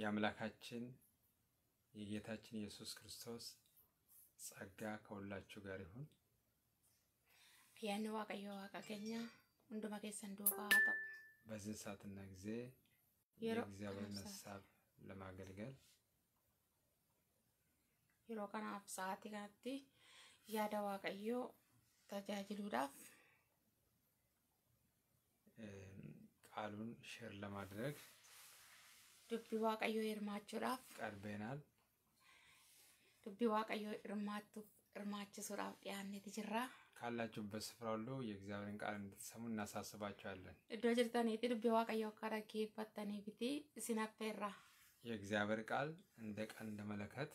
የአምላካችን የጌታችን ኢየሱስ ክርስቶስ ጸጋ ከሁላችሁ ጋር ይሁን። ያን ዋቀዮ ዋቃገኛ ሁንዱማ ኬሰን ዱቃ በዚህ ሰዓትና ጊዜ የእግዚአብሔር ሀሳብ ለማገልገል yeroo kanaaf sa'aatii kanatti yaada waaqayyoo tajaajiluudhaaf ቃሉን ሼር ለማድረግ dubbi waaqayyoo hirmaachuudhaaf qalbeenaal dubbi waaqayyoo እርማችሱራፍ ዲያነት ጅራ ካላችሁበት ስፍራ ሁሉ የእግዚአብሔርን ቃል እንድትሰሙ እናሳስባችኋለን። እዶ ጅርተኔቲ ዱቤ ዋቀዮ ከረጌ ፈተኔ ቢቲ ሲናፌራ የእግዚአብሔር ቃል እንደ ቀንድ መለከት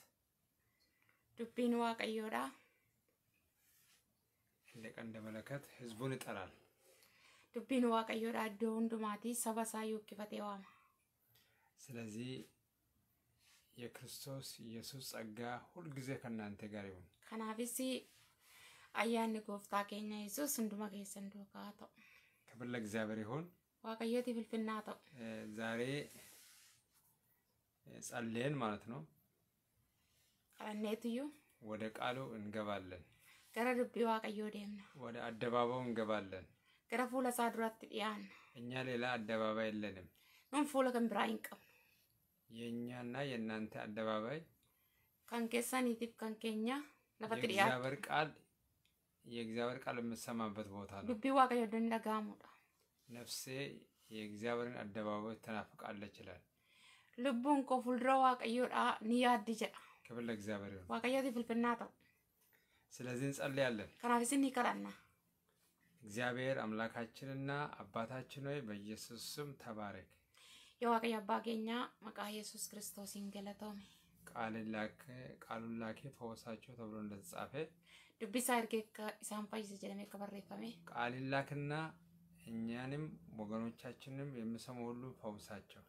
ዱቢን ዋቀዮዳ እንደ ቀንድ መለከት ህዝቡን ይጠራል። ዱቢን ዋቀዮዳ እዶ ሁንዱማቲ ሰበሳ ዩኪፈቴ ዋማ ስለዚህ የክርስቶስ ኢየሱስ ጸጋ ሁልጊዜ ከእናንተ ጋር ይሁን። ከናፊሲ አያኒ ጎፍታ ኬኛ ኢየሱስ እንዱማ ኬሰ እንዱካ ተው ክብር ለእግዚአብሔር ይሁን። ዋቀዮት ፍልፍና ተው ዛሬ ጸልየን ማለት ነው ቀረኔትዩ ወደ ቃሉ እንገባለን። ገረ ልቢ ዋቀዮ ደምና ወደ አደባባው እንገባለን። ገረ ፉለ ሳ ያን እኛ ሌላ አደባባይ የለንም። ኑን ፉለ ከን ብራ የእኛና የእናንተ አደባባይ ከንኬሳኒቲፍ ከንኬኛ lafa xixiqqaa ቃል የእግዚአብሔር ቃል የምሰማበት ቦታ ነው። ዱቢ ዋቀዮ ደንደጋሙዳ ነፍሴ የእግዚአብሔርን አደባባይ ትናፍቃለች ይላል። ልቡን ኮ ፉልድሮ ዋቀዮ ዳ ንያድ ጀዳ ክብር ለእግዚአብሔር ይሁን። ዋቀዮቲ ፍልፍና ተው። ስለዚህ እንጸልያለን። ከናፊስ ኒከላና እግዚአብሔር አምላካችንና አባታችን ሆይ በኢየሱስ ስም ተባረክ። የዋቅያ አባገኛ መቃ ኢየሱስ ክርስቶስን ገለቶሜ ቃሉን ላኬ ፈወሳቸው ተብሎ እንደተጻፈ ዱቢሳ እርጌካ ኢሳን ዘጀለም ጀለሜ ከበሬፈሜ ቃልን ላክና እኛንም ወገኖቻችንም የምሰሙ ሁሉ ፈውሳቸው።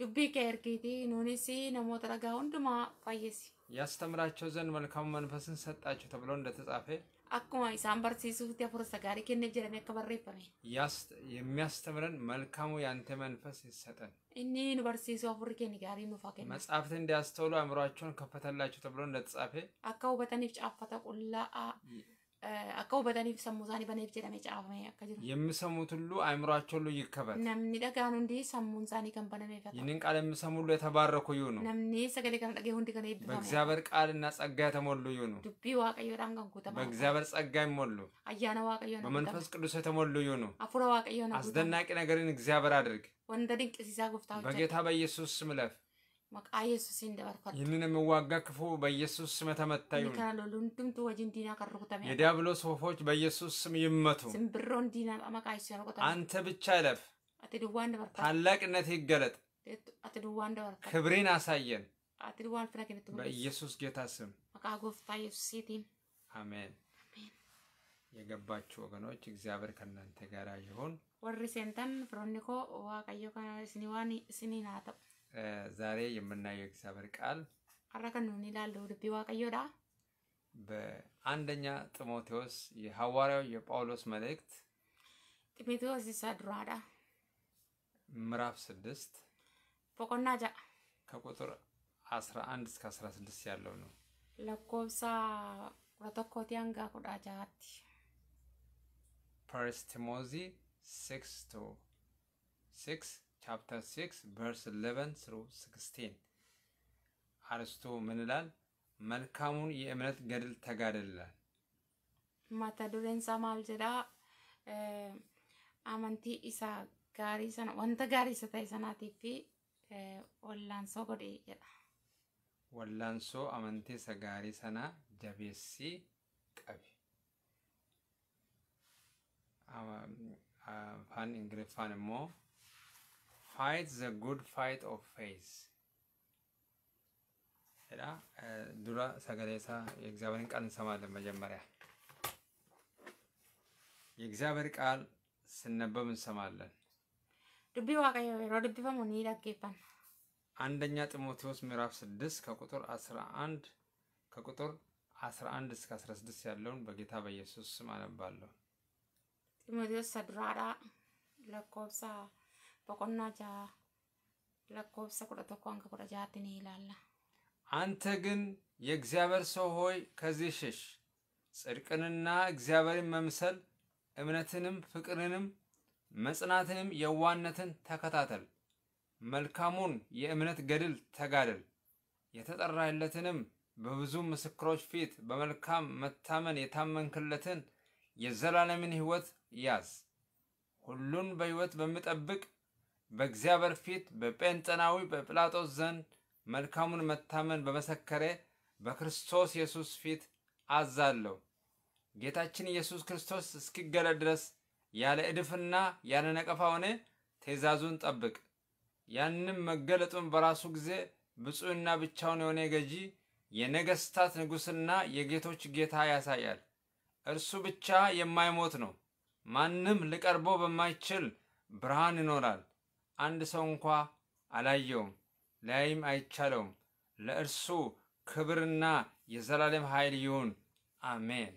ዱቢ ከእርጌቲ ኑኒሲ ነሞተ ረጋ ሁንዱማ ፋየሲ ያስተምራቸው ዘንድ መልካሙ መንፈስን ሰጣቸው ተብሎ እንደተጻፈ akkuma isaan barsiisuutti afuursa gaarii kennee jiranii akka barreeffame. የሚያስተምረን መልካሙ ያንተ መንፈስ ይሰጠን። inni nu barsiisu afuurri kenne gaarii nuuf haa kennu. መጽሐፍት እንዲያስተውሉ አእምሯቸውን ከፈተላቸው ተብሎ እንደተጻፈ akka ሁበተኒፍ ጫፈተ qullaa'aa አቀው በደኒ ሰሙ ዛኒ በኔ ብቻ ለመጫው ነው ያከጅ የምሰሙት ሁሉ አይምሯቸው ይከበር ነምኒ ደጋኑ እንዲ ሰሙን ዛኒ ከምበነ ነው ይፈታ ይንን ቃል የምሰሙ ሁሉ የተባረኩ ይሁኑ ነምኒ ሰገለ ከም ደገው እንዲ ከነ ይብታ በእግዚአብሔር ቃል እና ጸጋ የተሞሉ ይሁኑ ዱቢ ዋቀዩ ራንጋን ኩታ በእግዚአብሔር ጸጋ ይሞሉ አያና ዋቀዩ ነው በመንፈስ ቅዱስ የተሞሉ ይሁኑ አፍሮ ዋቀዩ ነው አስደናቂ ነገርን እግዚአብሔር አድርግ ወንደ ድንቅ ሲሳ ጉፍታው በጌታ በኢየሱስ ስም እለፍ Maqaa Yesuusiin ክፉ በኢየሱስ ስም ተመታ ይሁን። ይካሎሉ የዲያብሎስ ወፎች በኢየሱስ ስም ይመቱ። መቃ ይሱ አንተ ብቻ እለፍ። አቲ ድዋን ታላቅነት ይገለጥ። አቲ ክብሬን አሳየን። አቲ በኢየሱስ ጌታ ስም መቃ ጎፍታ ኢየሱስ ሲቲም አሜን። የገባችሁ ወገኖች እግዚአብሔር ከእናንተ ጋር ይሁን። ወሪ ሴንተን ፍሮኒኮ ዋቀዮ ስኒ ስኒናተው ዛሬ የምናየው የእግዚአብሔር ቃል አረከኑን ይላል ልቢ ዋቀዮዳ በአንደኛ ጢሞቴዎስ የሐዋርያው የጳውሎስ መልእክት ጢሞቴዎስ ይሳድሯዳ ምዕራፍ ስድስት በቆና ጃ ከቁጥር አስራ አንድ እስከ አስራ ስድስት ያለው ነው። ለኮብሳ ሮቶኮቲያን ጋ ኩዳ ጃቲ ፐርስ ቲሞዚ 6 to 6 ቻፕተር 6 ቨርስ 11 ስሩ 16 አርስቶ ምን ይላል? መልካሙን የእምነት ገድል ተጋደላል። ማታ ዱሬን ጀዳ አመንቲ ኢሳ ጋሪ ሰና ወንተ ጋሪ ሰታይ ሰናቲ ፊ ወላንሶ ጎዴ ጀዳ ወላንሶ አመንቲ ሰጋሪ ሰና ጀቤሲ ቀቢ አፋን እንግሊፋን ሞ fight the good fight of faith ሄዳ ዱራ ሰገሌሳ የእግዚአብሔርን ቃል እንሰማለን። መጀመሪያ የእግዚአብሔር ቃል ስነበብ እንሰማለን። ዱቢ ዋቀዮ ሮ ዱቢፈሙ ኒ አንደኛ ጢሞቴዎስ ምዕራፍ 6 ከቁጥር 11 ከቁጥር 11 እስከ 16 ያለውን በጌታ በኢየሱስ ስም አነባለሁ። ጢሞቴዎስ ሰዱራዳ ለኮብሳ በቆና jaha lakkoofsa kudha tokko hanga kudha አንተ ግን የእግዚአብሔር ሰው ሆይ ከዚህ ሽሽ ጽድቅንና እግዚአብሔርን መምሰል እምነትንም ፍቅርንም መጽናትንም የዋነትን ተከታተል መልካሙን የእምነት ገድል ተጋደል የተጠራህለትንም በብዙ ምስክሮች ፊት በመልካም መታመን የታመንክለትን የዘላለምን ሕይወት ያዝ። ሁሉን በሕይወት በሚጠብቅ በእግዚአብሔር ፊት በጴንጠናዊ በጲላጦስ ዘንድ መልካሙን መታመን በመሰከረ በክርስቶስ ኢየሱስ ፊት አዛለሁ። ጌታችን ኢየሱስ ክርስቶስ እስኪገለጥ ድረስ ያለ እድፍና ያለ ነቀፋ ሆነ ትእዛዙን ጠብቅ። ያንም መገለጡን በራሱ ጊዜ ብፁዕና ብቻውን የሆነ ገዢ የነገስታት ንጉሥና የጌቶች ጌታ ያሳያል። እርሱ ብቻ የማይሞት ነው። ማንም ሊቀርቦ በማይችል ብርሃን ይኖራል። አንድ ሰው እንኳ አላየውም፣ ላይም አይቻለውም። ለእርሱ ክብርና የዘላለም ኃይል ይሁን አሜን።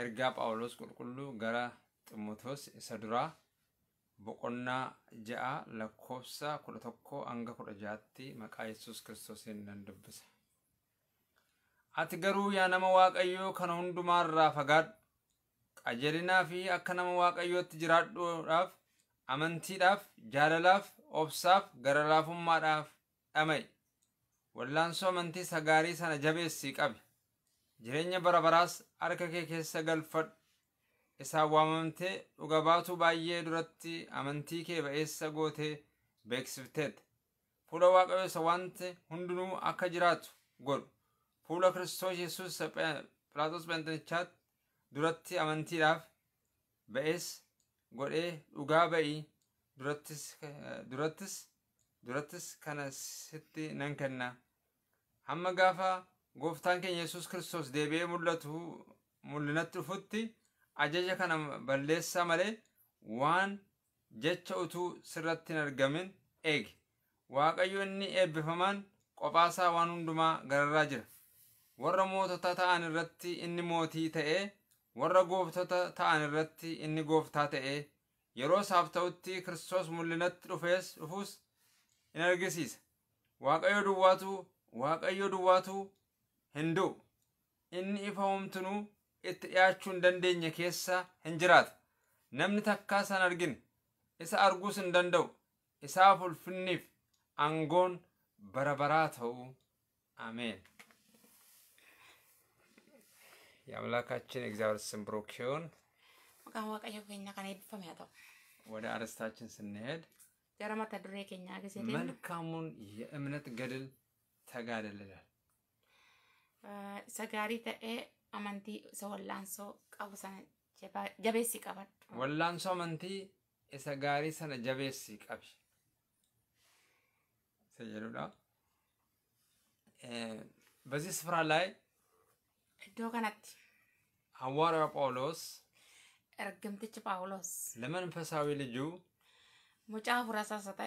ኤርጋ ጳውሎስ ቁልቁሉ ገራ ጢሞቴዎስ ሰዱራ boqonnaa ja'a lakkoofsa kudha tokko hanga kudha ja'atti maqaa Yesuus Kiristoosiin nan dubbisa. Ati garuu yaa nama Waaqayyoo kana hundumaarraa fagaadhu. Qajeelinaa fi akka nama Waaqayyootti jiraadhuudhaaf, amantiidhaaf, jaalalaaf, obsaaf, gara laafummaadhaaf dhama'e. Wallaansoo amantii sagaarii sana jabeessii qabi. Jireenya bara baraas harka kee keessa galfadhu. isaan waamamtee dhuga baatu baay'ee duratti amantii kee ba'eessa gootee beeksifteetta. Fuula waaqayyosa wanti hundinuu akka jiraatu godhu. Fuula Kiristoos Yesuus Phiilaaxoos pilaatichaatti duratti amantiidhaaf ba'ees godhee dhugaa ba'ii durattis durattis kana sitti nan kenna. Hamma gaafa gooftaan keenya Yesuus Kiristoos deebi'ee mul'atu mul'inatti dhufutti ajaja kana balleessaa malee waan jecha utuu sirratti hin argamin eege waaqayyo inni eebbifaman qophaasaa waan hundumaa gararraa jira warra mootota ta'an irratti inni mootii ta'ee warra gooftota ta'an irratti inni gooftaa ta'ee yeroo isaaf ta'utti kiristoos mul'inatti dhufees dhufuus in argisiisa. Waaqayyo duwwaatu hinduu hin du'u inni ifa humtunuu itti dhiyaachuu hin dandeenye keessa hin jiraatu. Namni takkaa san argin isa arguus hin danda'u. Isaaf ulfinniif aangoon bara baraa ta'u. ameen. የአምላካችን እግዚአብሔር ስም ብሩክ ይሁን። maqaan waaqayyo keenya kana eebbifame haa ta'u. ወደ አርእስታችን ስንሄድ gara mata duree keenyaa ጊዜ መልካሙን የእምነት ገድል ተጋደል ይላል። isa gaarii ta'ee amantii isa wallaansoo qabu sana jabeessi qabadhu. Wallaansoo amantii isa gaarii sana jabeessi qabi. Isa jedhudha. በዚህ ስፍራ ላይ እዶ ከነት ሐዋርያው ጳውሎስ እርግምትች ጳውሎስ ለመንፈሳዊ ልጁ ሙጫ ሁረሳ ሰጠ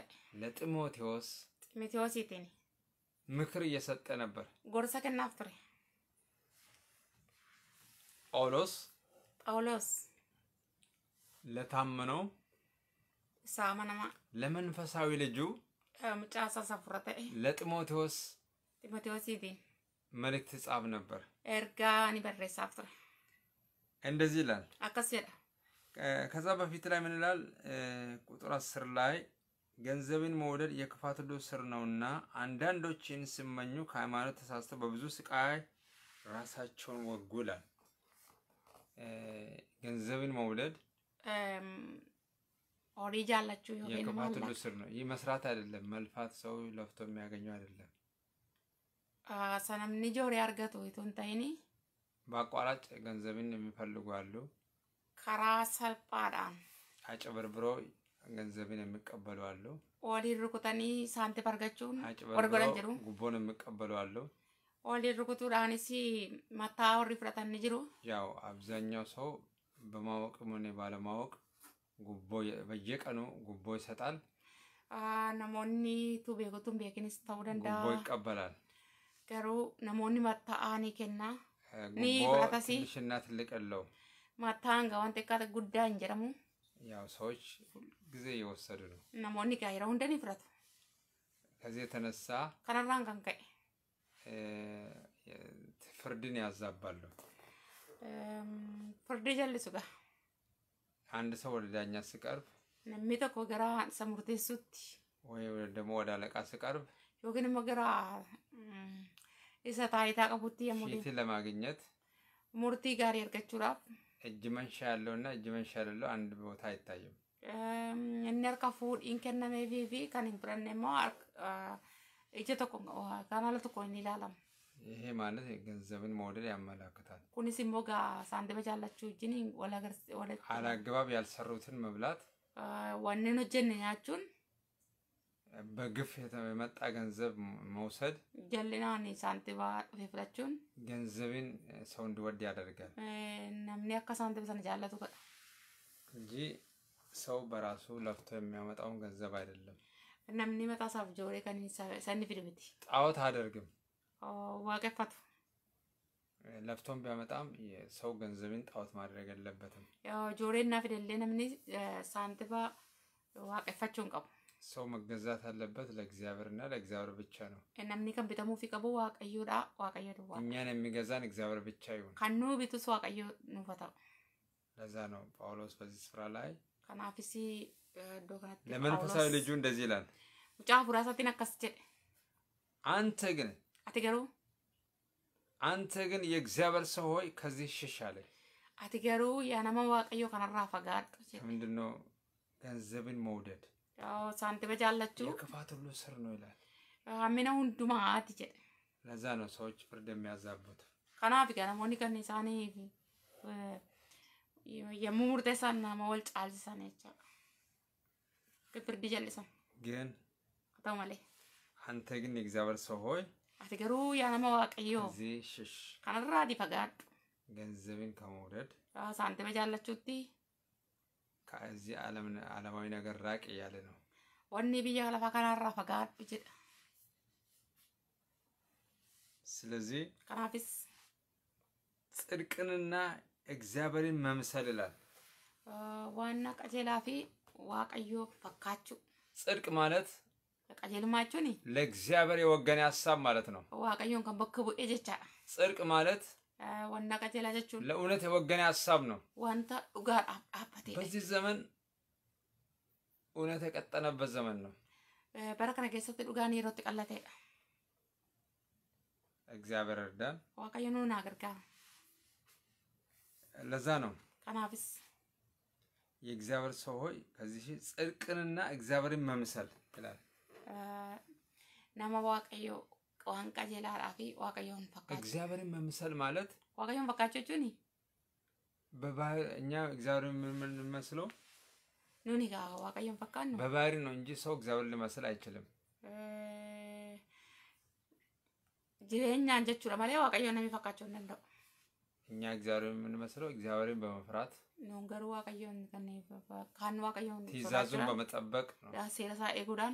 Mootiyoos. Mootiyoosiitiin. Mikir እየሰጠ ነበር Gorsa kennaaf ture ጳውሎስ ጳውሎስ ለታመነው ሳመነማ ለመንፈሳዊ ልጁ ምጫሳ ሰፍረተ ለጢሞቴዎስ ጢሞቴዎስ ጢሞቴዎሲቲ መልእክት ጻፍ ነበር። ኤርጋኒ በሬሳ ፍትረ እንደዚህ ይላል። አከስ ከዛ በፊት ላይ ምን ይላል? ቁጥር አስር ላይ ገንዘብን መውደድ የክፋት ሁሉ ስር ነውና አንዳንዶች ይህን ሲመኙ ከሃይማኖት ተሳስተው በብዙ ስቃይ ራሳቸውን ወጉ ይላል። ገንዘብን መውለድ ኦሬጅ አላችሁ የቅባት ሁሉ ስር ነው። ይህ መስራት አይደለም፣ መልፋት ሰው ለፍቶ የሚያገኘው አይደለም። ሰነምኒ ጆሪ አርገቱ ይቱን በአቋራጭ ገንዘብን የሚፈልጉ አሉ። ከራ ሰልጳዳን አጭበርብሮ ገንዘብን የሚቀበሉ አሉ። ወዲ ርኩተኒ ሳንቲ በርገቹን ወርጎለንጅሩ ጉቦን የሚቀበሉ አሉ። ኦሊ ሩኩቱዳንስ መታ ወሪ ፍረተን ጅሩ ያው አብዛኛው ሰው በማወቅም ሆነ ባለማወቅ ጉቦ በየቀኑ ጉቦ ይሰጣል። ነሞኒ ቱ ቤኩቱን ቤክንስ ተው ደንዳ ጉቦ ይቀበላል። ገሩ ነሞኒ መታአኒ ኬና ኒ ፍረተሲ ትንሽና ትልቅ የለውም። መታን ገዋን ጥቃ ጉዳ እንጀረሙ ያው ሰዎች ሁልጊዜ እየወሰዱ ነው። ነሞኒ ጋይረው እንደን ይፍረቱ ከዚህ የተነሳ ከነራን ከንከይ ፍርድን ያዛባሉ። ፍርድ ጀልሱ ጋር አንድ ሰው ወደ ዳኛ ሲቀርብ ነሚ ገራ ሰ ሙርቴሱት ወይ ደግሞ ወደ አለቃ ስቀርብ ዮግንሞ ገራ ኢሰ ታይታ ቀቡት ለማግኘት ሙርቲ ጋር የርገችራፍ እጅ መንሻ ያለውና እጅ መንሻ ያለው አንድ ቦታ አይታይም። እነርካ ፉድ ኢንከነሜቪቪ ከን ሂንፍረኔሞ እየተቆመ ዋጋ ማለት እኮ ይላለም ይሄ ማለት ገንዘብን መውደድ ያመላክታል። ኩኒስ ሞጋ ሳንድ በጃላችሁ እጅን አላግባብ ያልሰሩትን መብላት ዋንን ጀንኛችሁን በግፍ የመጣ ገንዘብ መውሰድ ጀልናን ሳንቲባ ፍላችሁን ገንዘብን ሰው እንዲወድ ያደርጋል። ነምን ያካ ሳንቲም ሰንጃለቱ እንጂ ሰው በራሱ ለፍቶ የሚያመጣውን ገንዘብ አይደለም። namni maqaa isaaf ijoollee kan sanni fide miti. Xaawota አደርግም waaqeffatu ለፍቶም ቢያመጣም የሰው ገንዘብን ጣዖት ማድረግ የለበትም። ጆሬና ፊደሌ ነምኒ ሳንቲባ waaqeffachuun qaቡ። ሰው መገዛት ያለበት ለእግዚአብሔርና ለእግዚአብሔር ብቻ ነው። ነምኒ ከም ቢተሙ ፊ ቀቡ waaqayዮዳ waaqayዮ ድዋ እኛን የሚገዛን እግዚአብሔር ብቻ ይሁን። ከኑ ቢቱስ waaqayዮ ኑፈታው። ለዛ ነው ጳውሎስ በዚህ ስፍራ ላይ ከናፊሲ ለመንፈሳዊ ልጁ እንደዚህ ይላል ጫፉ ራሳትን አካስቼ አንተ ግን አትገሩ አንተ ግን የእግዚአብሔር ሰው ሆይ ከዚህ ሽሽ አለኝ። አትገሩ ያነማ ዋቀዮ ከነራ ፈጋድ ምንድን ነው ገንዘብን መውደድ ሳንቲመ ጃላችሁ የክፋት ሁሉ ስር ነው ይላል። ሀሚነ ሁንዱማት ጀ ለዛ ነው ሰዎች ፍርድ የሚያዛቡት። ከናፊ ገ ነሞኒ ከን መወልጫ የሙሙርቴ ሰና ገበር ዲጀልሰ ግን ማለት አንተ ግን የእግዚአብሔር ሰው ሆይ አትገሩ ያነመ ዋቀዮ እዚህ ሽሽ ከነራ ዲፈጋድ ገንዘብን ከመውደድ ራስ አንተ በጃላችሁቲ ከዚህ ዓለም ዓለማዊ ነገር ራቅ እያለ ነው። ወኔ ብያ ለፋ ከናራ ፈጋድ ይችል ስለዚህ ከናፊስ ጽድቅንና እግዚአብሔርን መምሰል ይላል ዋና ቀጀላፊ ዋቀዮ ፈካችሁ ጽድቅ ማለት ቀጀልማችሁን ለእግዚአብሔር የወገነ ሀሳብ ማለት ነው። ዋቀዮን ከን በክ ጀቻ ጽድቅ ማለት ዋና ቀጀላ ጀቹን ለእውነት የወገነ ሀሳብ ነው። ዋንታ ዱጋር አባቴ በዚህ ዘመን እውነት የቀጠነበት ዘመን ነው። በረከነ ጌሰት ዱጋን የሮት ቀለቴ እግዚአብሔር እርዳን። ዋቀዮኑን አገርጋ ለዛ ነው ቀናፍስ የእግዚአብሔር ሰው ሆይ ከዚህ ጽድቅንና እግዚአብሔርን መምሰል ይላል። ነመ ዋቀዮ ዋንቃ ራፊ ዋቀዮን ፈካ እግዚአብሔርን መምሰል ማለት ዋቀዮን ፈካቾቹኒ በባህር እኛ እግዚአብሔርን የምንመስለው ኑኒ ጋ ዋቀዮን ፈካ ነው በባህሪ ነው እንጂ ሰው እግዚአብሔር ልመስል አይችልም። ጅሬኛ ጀቹ ለማለ ዋቀዮ ነሚ ፈካቸው እንደው እኛ እግዚአብሔር የምንመስለው እግዚአብሔርን በመፍራት ነው። ገሩ ዋቀዮን ካን ትእዛዙን በመጠበቅ ሴረሳ ኤጉዳን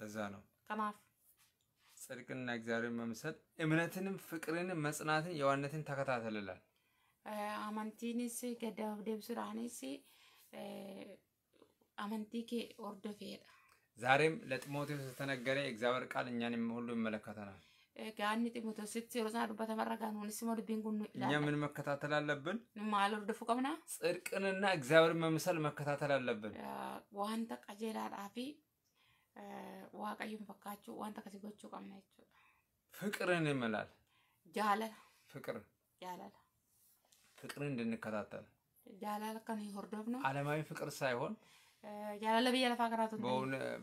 ለዛ ነው ከማፍ ጽድቅና እግዚአብሔርን መምሰል እምነትንም ፍቅርንም መጽናትን የዋነትን ተከታተልላል። አመንቲንስ ገዳፍ ደብስራንስ አመንቲ ኬ ዛሬም ለጢሞቴዎስ የተነገረ የእግዚአብሔር ቃል እኛንም ሁሉ ይመለከተናል። ጋኒ ጢሙቶ ስት የሮዛን ዱባ ተመረጋን ሁን ስሞ ልቤን ጉኑ ይላል። እኛ ምን መከታተል አለብን? ማለ ርድፉ ቀምና ጽድቅንና እግዚአብሔር መምሰል መከታተል አለብን። ዋንተ ቀጀላ ዳፊ ዋቀዩን ፈካቹ ዋንተ ከሲጎቹ ቀምናቹ ፍቅርን ይመላል ጃለላ ፍቅር ጃለላ ፍቅርን እንድንከታተል ጃለላ ከኔ ሆርዶብ ነው አለማዊ ፍቅር ሳይሆን ጃለላ በየለፋ ከራቱ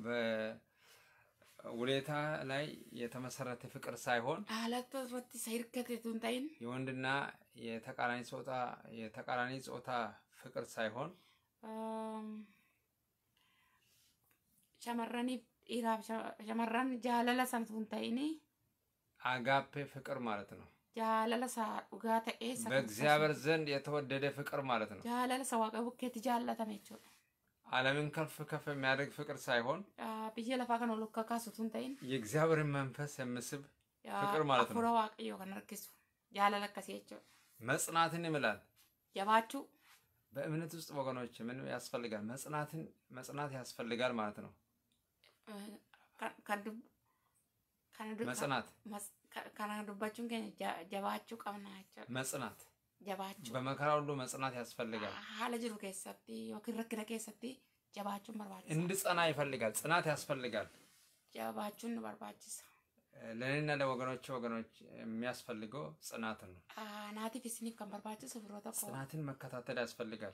በ ውሌታ ላይ የተመሰረተ ፍቅር ሳይሆን አላተፈት ሳይርከት የቱንታይን የወንድና የተቃራኒ ጾታ የተቃራኒ ጾታ ፍቅር ሳይሆን ሸመረኒፍ dhiiraaf shamarran jaalala san አጋፔ ፍቅር ማለት ነው። ጃለለ ሳ በእግዚአብሔር ዘንድ የተወደደ ፍቅር ማለት ነው። ጃለለ ሳ ዋቀ ቡኬት ጃላተመ ዓለምን ከፍ ከፍ የሚያደርግ ፍቅር ሳይሆን ብዬ ለፋ ከነ ሎካ ካሱቱን ተይን የእግዚአብሔርን መንፈስ የምስብ ፍቅር ማለት ነው። አፍሮ ዋቅዮ ከነርክሱ ያለ ለከሴቸው መጽናትን ይምላል የባቹ በእምነት ውስጥ ወገኖች ምን ያስፈልጋል? መጽናትን መጽናት ያስፈልጋል ማለት ነው። መጽናት ከነዱባችሁን ጀባችሁ ቀምናቸው መጽናት jabaachuun በመከራ ሁሉ መጽናት ያስፈልጋል። haala jiru keessatti yookiin rakkina keessatti jabaachuun barbaachisa። እንድጸና ይፈልጋል። ጽናት ያስፈልጋል። ጀባችን በርባችሳ ለእኔና ለወገኖች ወገኖች የሚያስፈልገው ጽናት ነው። ናቲፍ ስኒፍ ከንበርባችስ ብሮተ ጽናትን መከታተል ያስፈልጋል።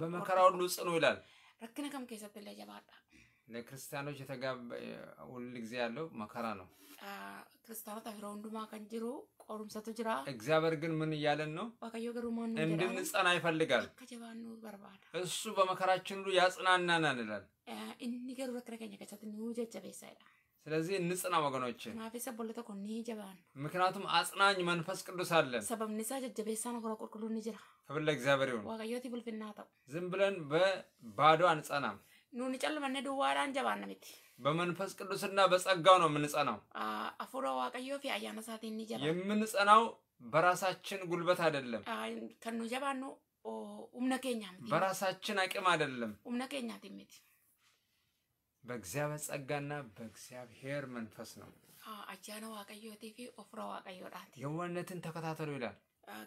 በመከራ ሁሉ ጽኑ ይላል። ረክነ ከም ከይሰብለ ጀባዳ ለክርስቲያኖች የተጋባ ሁል ጊዜ ያለው መከራ ነው። ክርስቲያኖት አፍረ ወንዱማ ከንጅሩ ቆሩምሰቱ ጅራ እግዚአብሔር ግን ምን እያለን ነው? እንድንጸና ይፈልጋል። እሱ በመከራችን ሁሉ ያጽናናናን ይላል። ከሰት ስለዚህ እንጽና ወገኖች፣ ምክንያቱም አጽናኝ መንፈስ ቅዱስ አለን። ክብር ለእግዚአብሔር ይሁን። ዝም ብለን በባዶ አንጸናም። ኑን ጨልመን ዱዋራ አንጀባን ነምት በመንፈስ ቅዱስና በጸጋው ነው የምንጸናው። አፉረ ዋቀዮ ፊ አያነ ሳቴ እንጀባ የምንጸናው በራሳችን ጉልበት አይደለም። ከኑ ጀባኑ ኡምነ ኬኛ በራሳችን አቅም አይደለም። ኡምነ ኬኛ ትምት በእግዚአብሔር ጸጋና በእግዚአብሔር መንፈስ ነው። አጃነ ዋቀዮ ቲፊ ኦፍረ ዋቀዮ ዳት የዋነትን ተከታተሉ ይላል።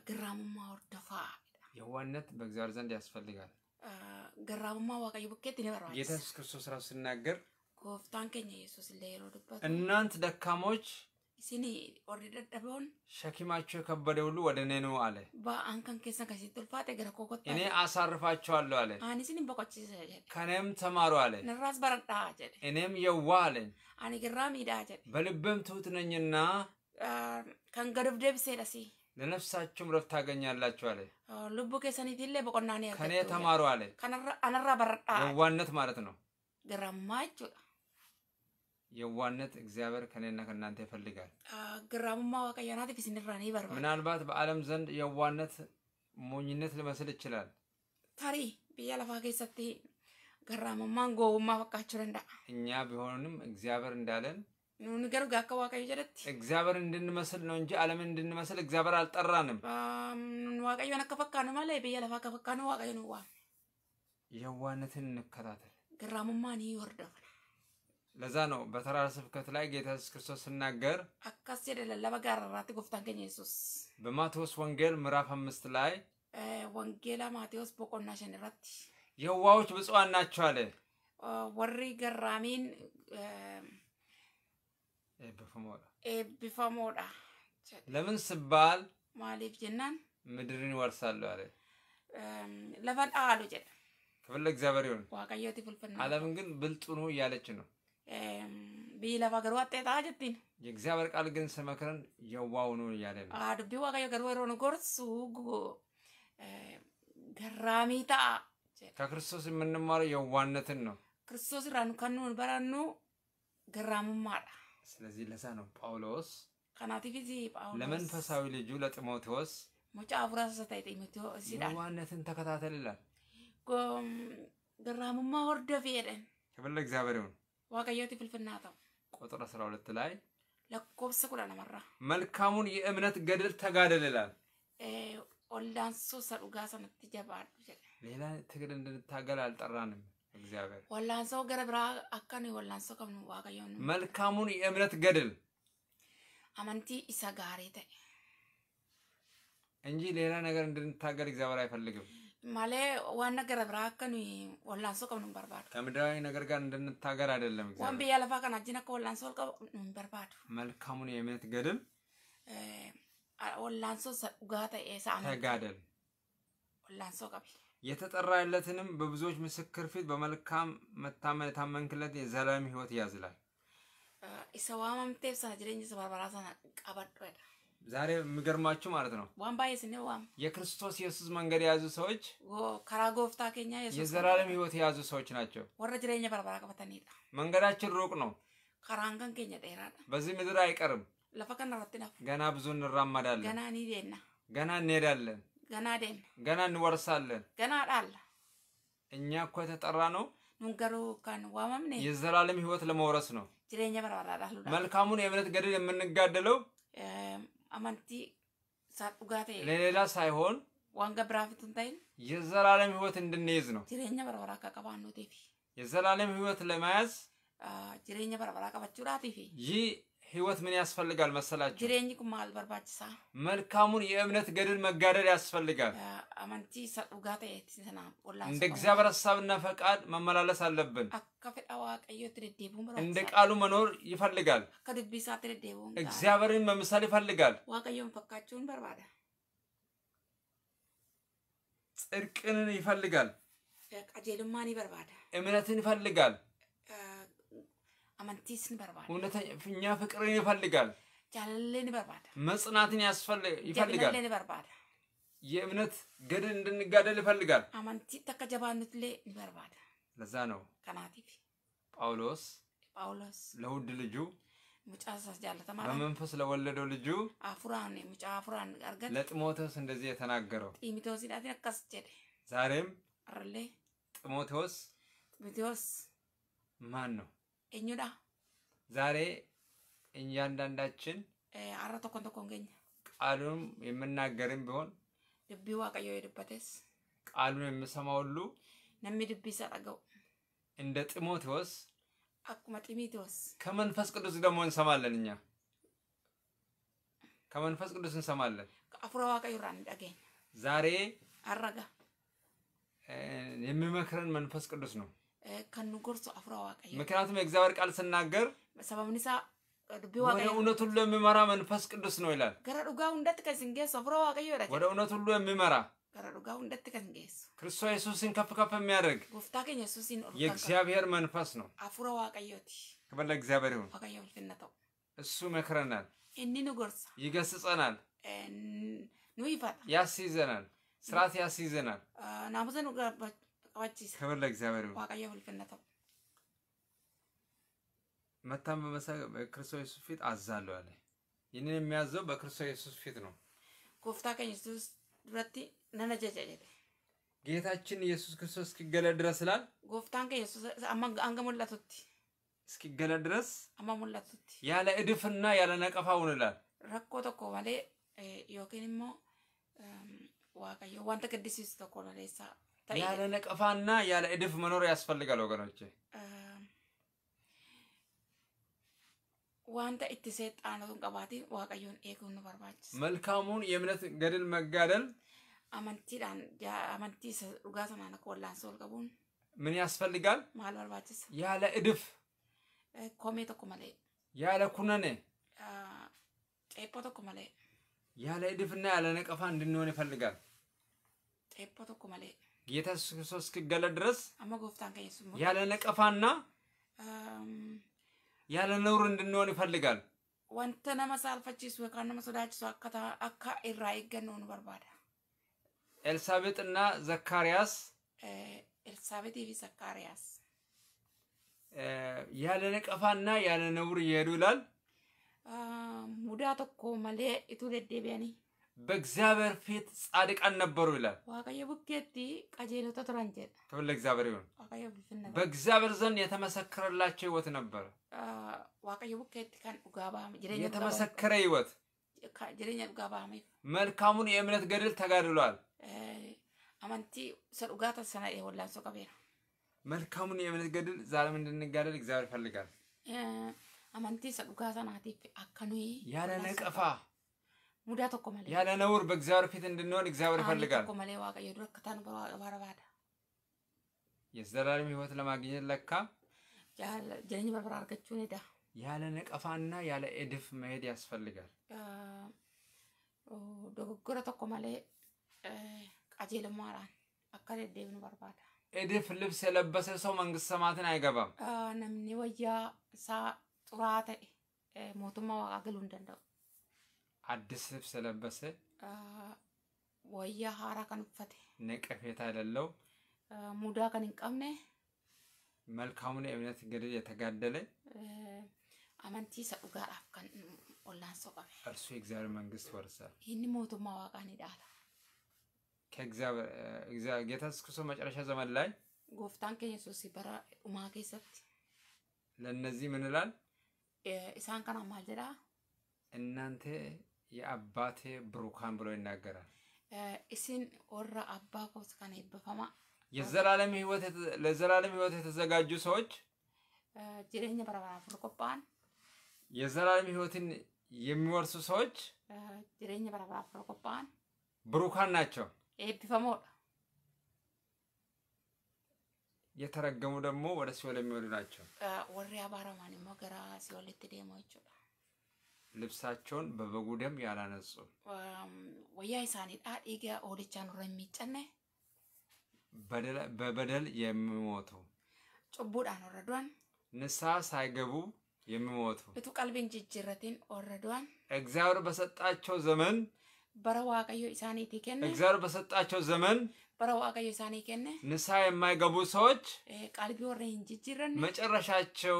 ግራሙማ ወርደፋ የዋነት በእግዚአብሔር ዘንድ ያስፈልጋል። ገራሙማ ዋቀዩ ብቄት ኔ በረዋል ኢየሱስ ክርስቶስ ራሱ ሲናገር ጎፍታን ከኛ ኢየሱስ ለየሮድበት እናንት ደካሞች ሲኒ ኦሪ ደደበውን ሸኪማቸው የከበደ ሁሉ ወደ እኔ ነው አለ። በአንከን ኬሰን ከሲት ቱልፋቴ ገረ ኮኮታ እኔ አሳርፋቸዋለሁ አለ። አኒ ሲኒ በቆቺሰ ከኔም ተማሩ አለ። ንራስ በረዳ ጀደ እኔም የዋ አለ። አኒ ግራም ሂዳ ጀደ በልብም ትሁት ነኝና ከንገዱፍ ደብሴ ደሲ ለነፍሳችሁም ረፍት ታገኛላችሁ አለ። ልቡ ከሰኒት ከሰኒቲሌ በቆናኔ ከኔ ተማሩ አለ። አነራ በረዳ የዋነት ማለት ነው። ግራማች የዋነት እግዚአብሔር ከኔና ከእናንተ ይፈልጋል። ግራሙማ ዋቀያናት ፊስንራኔ ይበርባል። ምናልባት በዓለም ዘንድ የዋነት ሞኝነት ሊመስል ይችላል። ታሪ ብያ ለፋ ከሰት ገራመማን ጎውማ ፈቃችሁ ደንዳ እኛ ቢሆንም እግዚአብሔር እንዳለን ንገሩ ጋከ ዋቃ ጀረት እግዚአብሔር እንድንመስል ነው እንጂ ዓለምን እንድንመስል እግዚአብሔር አልጠራንም። ዋቃዮን ነው ማለት በየ ለፋ ከፈካኑ ነው ዋ የዋነትን እንከታተል ግራሙማ ነው ይወርደፍል ለዛ ነው በተራራ ስብከት ላይ ጌታ ኢየሱስ ክርስቶስ ሲናገር አካስ የደለ ለበጋር ራት ጎፍታን ገኘ ኢየሱስ በማቴዎስ ወንጌል ምዕራፍ አምስት ላይ ወንጌላ ማቴዎስ በቆና ሸንራት የዋዎች ብፁዓን ናቸው አለ ወሪ ገራሚን ቢፈሞዳ eh, eh, ለምን ስባል ማሊፍ ጀናን ምድርን ይወርሳሉ አለ ለፈን አሉ ጀ ክፍለ እግዚአብሔር ይሁን ዋቀየት ፍልፍል አለም ግን ብልጡ ነው እያለች ነው ቢለፋ ገሩ አጤጣ ጀቲን የእግዚአብሔር ቃል ግን ስመክረን የዋው ነው እያለ ነው አድቢ ዋቀዮ ገሩ ወሮን ጎርሱ ገራሚ ታ ከክርስቶስ የምንማረው የዋነትን ነው ክርስቶስ ራኑ ከኑን በራኑ ገራሙማዳ ስለዚህ ለዛ ነው ጳውሎስ ከናቲ ጊዜ ጳውሎስ ለመንፈሳዊ ልጁ ለጢሞቴዎስ ሙጫ አቡራ ሰታይ ጢሞቴዎስ ይላል ዋነትን ተከታተል ይላል። ግራሙማ ወርደ የለን ክብለ እግዚአብሔር ይሁን። ዋቀየቲ ፍልፍናተው ተው ቁጥር 12 ላይ ለኮብስ ኩላ ነመራ መልካሙን የእምነት ገድል ተጋደል ይላል። ኦልዳንሶ ሰዱጋ ሰነት ጀባሉ ሌላ ትግል እንድንታገል አልጠራንም። እግዚአብሔር ወላን ወላንሰው ገረ ብራ አካኑ ወላንሰው ከምኑ ዋቀዮን መልካሙን የእምነት ገድል አመንቲ ኢሳ ጋሪ ተኤ እንጂ ሌላ ነገር እንድንታገር እግዚአብሔር አይፈልግም። ማሌ ዋን ነገር ብራ ወላን ሰው ቀብኑ በርባዱ ከምድራዊ ነገር ጋር እንድንታገር አይደለም። ወን በያለፋ ለፋ ከን አጅነ ሰው ቀብኑ በርባዱ መልካሙን የእምነት ገድል ወላን ሰው ወላንሶ ጋተ ተጋደል ወላንሶ ቀብል የተጠራለትንም በብዙዎች ምስክር ፊት በመልካም መታመን የታመንክለት የዘላለም ህይወት ያዝላል። ዛሬ የሚገርማችሁ ማለት ነው የክርስቶስ ኢየሱስ መንገድ የያዙ ሰዎች የዘላለም ህይወት የያዙ ሰዎች ናቸው። መንገዳችን ሩቅ ነው። በዚህ ምድር አይቀርም። ገና ብዙ እንራመዳለን። ገና እንሄዳለን። ገና ደን ገና እንወርሳለን። ገና አለ እኛ እኮ የተጠራ ነው ኑንገሩ ካን ዋማም ነ የዘላለም ህይወት ለመውረስ ነው። ጅሬኛ በራራራሉ መልካሙን የእምነት ገድል የምንጋደለው አማንቲ ሳጡጋቴ ለሌላ ሳይሆን ዋንገ ብራፊቱን ታይን የዘላለም ህይወት እንድንይዝ ነው። ጅሬኛ በራራ ነው ቴፊ የዘላለም ህይወት ለመያዝ ጅሬኛ በራራ ቀባችሁ ዳቴፊ ይህ ህይወት ምን ያስፈልጋል መሰላችሁ? መልካሙን የእምነት ገድል መጋደል ያስፈልጋል። እንደ እግዚአብሔር ሀሳብና ፈቃድ መመላለስ አለብን። እንደ ቃሉ መኖር ይፈልጋል። እግዚአብሔርን መምሰል ይፈልጋል። ጽድቅን ይፈልጋል። እምነትን ይፈልጋል። amantiisni barbaada እውነተኛ ፍቅርን ይፈልጋል። jaalalleen barbaada መጽናትን ይፈልጋል። jaalalleen የእምነት ገድል እንድንጋደል ይፈልጋል። amantii takka jabaannutlee ni ለዛ ነው kanaatiif ጳውሎስ ጳውሎስ ለውድ ልጁ ሙጫሳስ በመንፈስ ለወለደው ልጁ አፉራን ሙጫ አፍራን አርገን ለጢሞቴዎስ እንደዚህ የተናገረው ጢሞቴዎስ ዳትን አካስ ዛሬም አረሌ ጢሞቴዎስ ጢሞቴዎስ ማን ነው? Enyudha. ዛሬ እያንዳንዳችን አራ tokkon tokkon keenya ቃሉንም የምናገርም ቢሆን dubbii waaqayyoo dubbates ቃሉን የምሰማ ሁሉ namni dubbii isaa እንደ ጢሞቴዎስ akkuma ah, ጢሞቴዎስ ከመንፈስ ቅዱስ ደግሞ እንሰማለን እኛ ከመንፈስ ቅዱስ እንሰማለን። አፉረ ዋቀዩ ራ እንዳገኝ ዛሬ አረጋ eh, የሚመክረን መንፈስ ቅዱስ ነው። ከኑ ጎርሶ አፍራ ዋቀ ምክንያቱም የእግዚአብሔር ቃል ስናገር ሰበብን ሳ ወደ እውነት ሁሉ የሚመራ መንፈስ ቅዱስ ነው ይላል። ገረዱጋው ዱጋው እንደት ከስንጌስ አፍራ ዋቀዮ ወደ እውነት ሁሉ የሚመራ ገረዱጋው ዱጋው እንደት ከስንጌስ ክርስቶስ ኢየሱስን ከፍ ከፍ የሚያደርግ ጉፍታ ከኝ ኢየሱስን የእግዚአብሔር መንፈስ ነው። አፍራ ዋቀዮቲ ክበለ እግዚአብሔር ይሁን። ዋቀዮ ልፍነተው እሱ መክረናል፣ እኒኑ ጎርሳ ይገስጸናል፣ ኑ ይፈታ ያስይዘናል፣ ስርዓት ያስይዘናል። ናሙዘኑ ገባች ክብር ለእግዚአብሔር ይሁን። መታም በክርስቶስ ኢየሱስ ፊት አዛለሁ አለ። ይህንን የሚያዘው በክርስቶስ ኢየሱስ ፊት ነው። ጎፍታ ቀኝ ኢየሱስ ድረቲ ነነጀጀ ጌታችን ኢየሱስ ክርስቶስ እስኪገለጥ ድረስ ይላል። ጎፍታን ቀኝ ኢየሱስ አንገሞላቱት እስኪገለጥ ድረስ አማሞላቱት ያለ እድፍና ያለ ነቀፋ ውንላል ረኮ ተኮ ማሌ ዮኪን ሞ ዋቀዮ ዋንተ ቅድሲስ ተኮ ማሌሳ ያለ ነቀፋና ያለ እድፍ መኖር ያስፈልጋል ወገኖች። ዋንተ እቲ ሰይጣኖቱን ቀባቲ ዋቀዩን ኤጉን በርባችስ መልካሙን የእምነት ገድል መጋደል አመንቲ ዱጋሰናነ ኮላን ሰወል ቀቡን ምን ያስፈልጋል? ማል በርባችስ ያለ እድፍ ኮሜ ቶኮ መሌ ያለ ኩነኔ ጤፖ ቶኮ መሌ ያለ እድፍና ያለ ነቀፋ እንድንሆን ይፈልጋል። ጤፖ ቶኮ መሌ ጌታ ኢየሱስ ክርስቶስ እስክገለጥ ድረስ ያለ ነቀፋና ያለ ነውር እንድንሆን ይፈልጋል። wanta nama saalfachiisu yookaan nama sodaachisu akka irraa eeggannu nu barbaada. ኤልሳቤጥና ዘካርያስ ኤልሳቤጥii fi ዘካርያስ ያለ ነቀፋና ያለ ነውር ይሄዱ ይላል። ሙዳ tokko malee ituu deddeebi'anii በእግዚአብሔር ፊት ጻድቃን ነበሩ ይላል። ዋቀየ ክብር ለእግዚአብሔር ይሁን። በእግዚአብሔር ዘንድ የተመሰከረላቸው ህይወት ነበር። የተመሰከረ ህይወት መልካሙን የእምነት ገድል ተጋድሏል። አመንቲ ሰዱጋታ ሰና የወላሶ ቀቤራ መልካሙን የእምነት ገድል ዛሬም እንድንጋደል እግዚአብሔር ይፈልጋል። አመንቲ ሰዱጋታ ናቲፍ አከኑይ ያለ ነቀፋ mudaa tokko malee. Yaada nawur በእግዚአብሔር ፊት እንድንሆን እግዚአብሔር ይፈልጋል። tokko malee waaqayyo dura akka taanu barbaada. የዘላለም ህይወት ለማግኘት ለካ ጀለኝ በርበራ አርገችውን ሄዳ ያለ ነቀፋና ያለ እድፍ መሄድ ያስፈልጋል። ዶጎጎረ tokko malee qajeelummaadhaan akka deddeebinu barbaada. እድፍ ልብስ የለበሰ ሰው መንግስት ሰማትን አይገባም። namni wayyaa isaa xuraa ta'e mootummaa waaqaa galuu hin danda'u. አዲስ ልብስ ለበሰ። ወያ ሀራ ከንፈት ነቀፌታ የሌለው ሙዳ ከንቀምነ መልካሙን የእምነት ገድል የተጋደለ አመንቲ ሰው ሰኡጋራፍ ከን ኦላን ሰቀሜ እርሱ የእግዚአብሔር መንግስት ወርሳል። ይህን ሞቱ ዋቃን ይዳላ ከእግዚአብሔር ጌታ ኢየሱስ ክርስቶስ መጨረሻ ዘመን ላይ ጎፍታን ከኢየሱስ ሲበራ በራ ኡማ ከይሰት ለእነዚህ ምን ይላል? ኢሳን ከና እናንተ የአባቴ ብሩካን ብሎ ይናገራል። ኢሲን ወራ አባ ኮት ከነ ሄበፈማ የዘላለም ህይወት ለዘላለም ህይወት የተዘጋጁ ሰዎች ጅሬኛ በረበራ ፍር የዘላለም ህይወትን የሚወርሱ ሰዎች ጅሬኛ በረበራ ፍር ብሩካን ናቸው። ኤቢፈሞዳ የተረገሙ ደግሞ ወደ ሲኦል የሚወዱ ናቸው። ወሬ አባረማን ሞገራ ሲኦል ይችላል ልብሳቸውን በበጉ ደም ያላነጹ ወያ ይሳኒዳ ዲጋ ኦልቻ ኑረ የሚጨነ በበደል የሚሞቱ ጭቡዳን ኖረዷን ንስሐ ሳይገቡ የሚሞቱ እቱ ቀልቤን ጅጅረቴን ወረዷን እግዚአብሔር በሰጣቸው ዘመን በረዋቀዮ ኢሳኔ ቴኬነ እግዚአብሔር በሰጣቸው ዘመን በረዋቀዮ ኢሳኔ ኬነ ንስሐ የማይገቡ ሰዎች ቀልቢ ወረ ጅጅረን መጨረሻቸው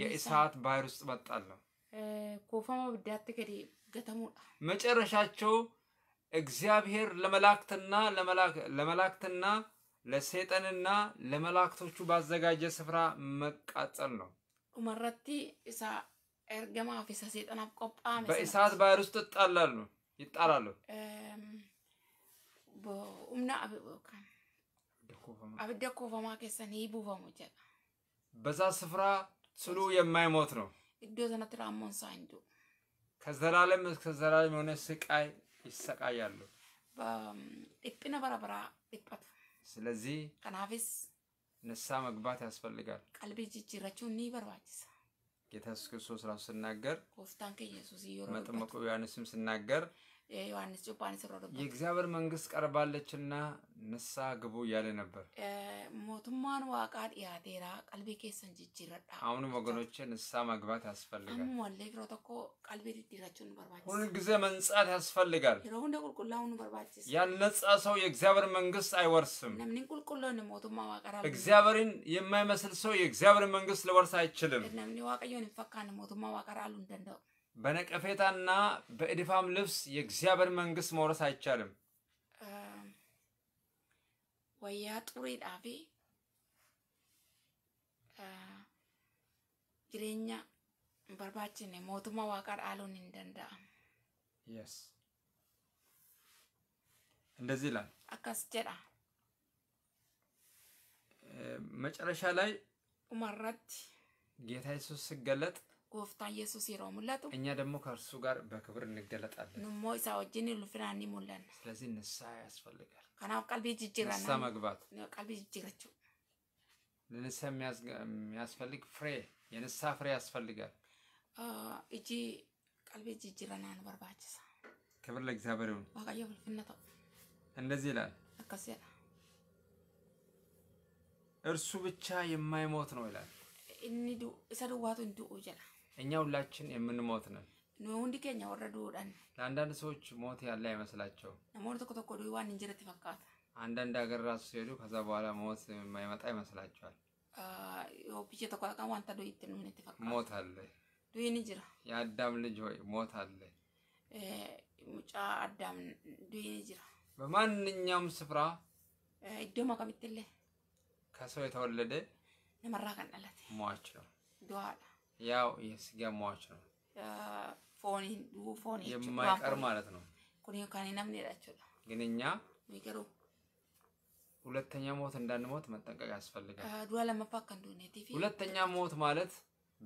የእሳት ባህር ውስጥ መጣለሁ ኮፈማ ብዳት ከዴ ገተሙዳ መጨረሻቸው እግዚአብሔር ለመላእክትና ለመላእክትና ለሰይጣንና ለመላእክቶቹ ባዘጋጀ ስፍራ መቃጠል ነው። ኡመረቲ እሳ ኤርገማፍ እሳ ሰይጣናፍ ቆጳም በእሳት ባህር ውስጥ ይጣላሉ ይጣላሉ። ኡምና አብደ ከሰኒ ቡፋሙ ይቡፈሙ በዛ ስፍራ ስሉ የማይሞት ነው። iddoo sanatti ከዘላለም እስከ ዘላለም የሆነ ስቃይ ይሰቃያሉ። dhiphina bara baraa ስለዚህ kanaafis ንሳ መግባት ያስፈልጋል። ቀልቢ ጅጅራችሁ ኒ በርባችሳ ጌታ ኢየሱስ ክርስቶስ ራሱ ሲናገር ጎፍታን ከኢየሱስ መጥምቁ ዮሐንስም ሲናገር ዮሐንስ ጆፓን ስሮዶ የእግዚአብሔር መንግስት ቀርባለችና ንሳ ግቡ እያለ ነበር። ሞቱማን ዋቃ ያቴራ ቀልቤ ኬሰን ጅጅ ጅጅረዳ አሁንም ወገኖች ንሳ መግባት ያስፈልጋል። አሙመሌ ፍሮ ተኮ ቀልቤ ዲዲራችሁን በርባችስ ሁልጊዜ መንጻት ያስፈልጋል። ሮሁንደ ሁንደ ቁልቁላውን ያልነጻ ሰው የእግዚአብሔር መንግስት አይወርስም። ነምን ቁልቁሎ ሞቱማ ዋቀራ እግዚአብሔርን የማይመስል ሰው የእግዚአብሔር መንግስት ልወርስ አይችልም። ነምን ዋቀዮን ይፈካን ሞቱማ ዋቀራ አሉ እንደንደው በነቀፌታና በእድፋም ልብስ የእግዚአብሔር መንግስት መውረስ አይቻልም። ወያ ጡሪ ዳፌ ጅሬኛ በርባችን ሞቱማ ዋቃር አሉን እንደንዳ የስ እንደዚህ ይላል። አካስጀዳ መጨረሻ ላይ ኡመረት ጌታ ኢየሱስ ሲገለጥ ጎፍታ ኢየሱስ ይሮሙለቱ እኛ ደግሞ ከእርሱ ጋር በክብር እንገለጣለን። ንሞ ኢሳ ወጅን ሉፍናኒ ሙለና ስለዚህ ንሳ ያስፈልጋል። ከናው ቀልቢ ጅጅራ ንሳ መግባት ቀልቢ ጅጅረቹ ለንስሐ የሚያስፈልግ ፍሬ የንሳ ፍሬ ያስፈልጋል። እጂ ቀልቢ ጅጅረና ንበርባችሳ ክብር ለእግዚአብሔር ይሁን። ዋቃየ ብልፍነተው እንደዚህ ይላል አካስ እርሱ ብቻ የማይሞት ነው ይላል። ኢኒ ኢሰ ዱዋቱ ይላል እኛ ሁላችን የምንሞት ነን። ሁንዲ ኬኛ ወረዱ ወረዱዳን ለአንዳንድ ሰዎች ሞት ያለ አይመስላቸው። ሞት ቶኮ ቶኮ ዋን እንጀረት ፈካታ አንዳንድ ሀገር ራሱ ሲሄዱ ከዛ በኋላ ሞት የማይመጣ ይመስላቸዋል። ፒቼ ተኳቃ ዋንታ ዶ ይትን ምንት ፈካ ሞት አለ ዱይ ንጅራ የአዳም ልጅ ሆይ ሞት አለ ሙጫ አዳም ዱይን ንጅራ በማንኛውም ስፍራ ኢዶማ ከሚትለ ከሰው የተወለደ ነመራ ከንዳላት ሟች ነው ዱዋላ ያው የስጋ ሟች ነው። የማይቀር ማለት ነው። ግን እኛ ሁለተኛ ሞት እንዳንሞት መጠንቀቅ ያስፈልጋል። ሁለተኛ ሞት ማለት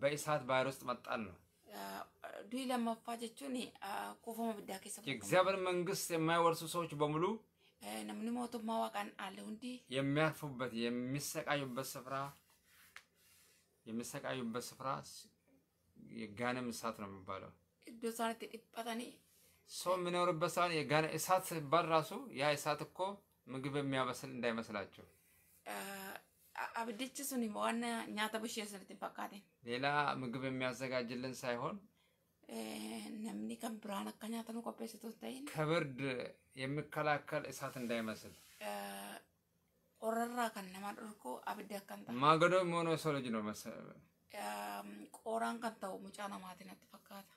በእሳት ባህር ውስጥ መጣል ነው። ዱይ ለመፋ ጀቹን ኩፎመ ብዳ ከሰ የእግዚአብሔር መንግስት የማይወርሱ ሰዎች በሙሉ ነምን ሞቱማ ዋቃን አለ ሁንዲ የሚያርፉበት የሚሰቃዩበት ስፍራ የምሰቃዩበት ስፍራ የጋነም እሳት ነው የሚባለው። ሰው የሚኖርበት ስራ የጋነ እሳት ባል ራሱ ያ እሳት እኮ ምግብ የሚያበስል እንዳይመስላቸው። አብድች ሱን ዋና ኛተ ብሽ ስንት ፈቃቴ ሌላ ምግብ የሚያዘጋጅልን ሳይሆን ነምኒ ከም አካኛተ ነው ቆቤ ስቶታይ ከብርድ የሚከላከል እሳት እንዳይመስል ቆረራ ከን ድርጎ አብዲ አካንታ ማገዶ የሚሆነው ሰው ልጅ ነው መሰለ ቆራን ከንታው ሙጫ ነማት ነት ፈካታ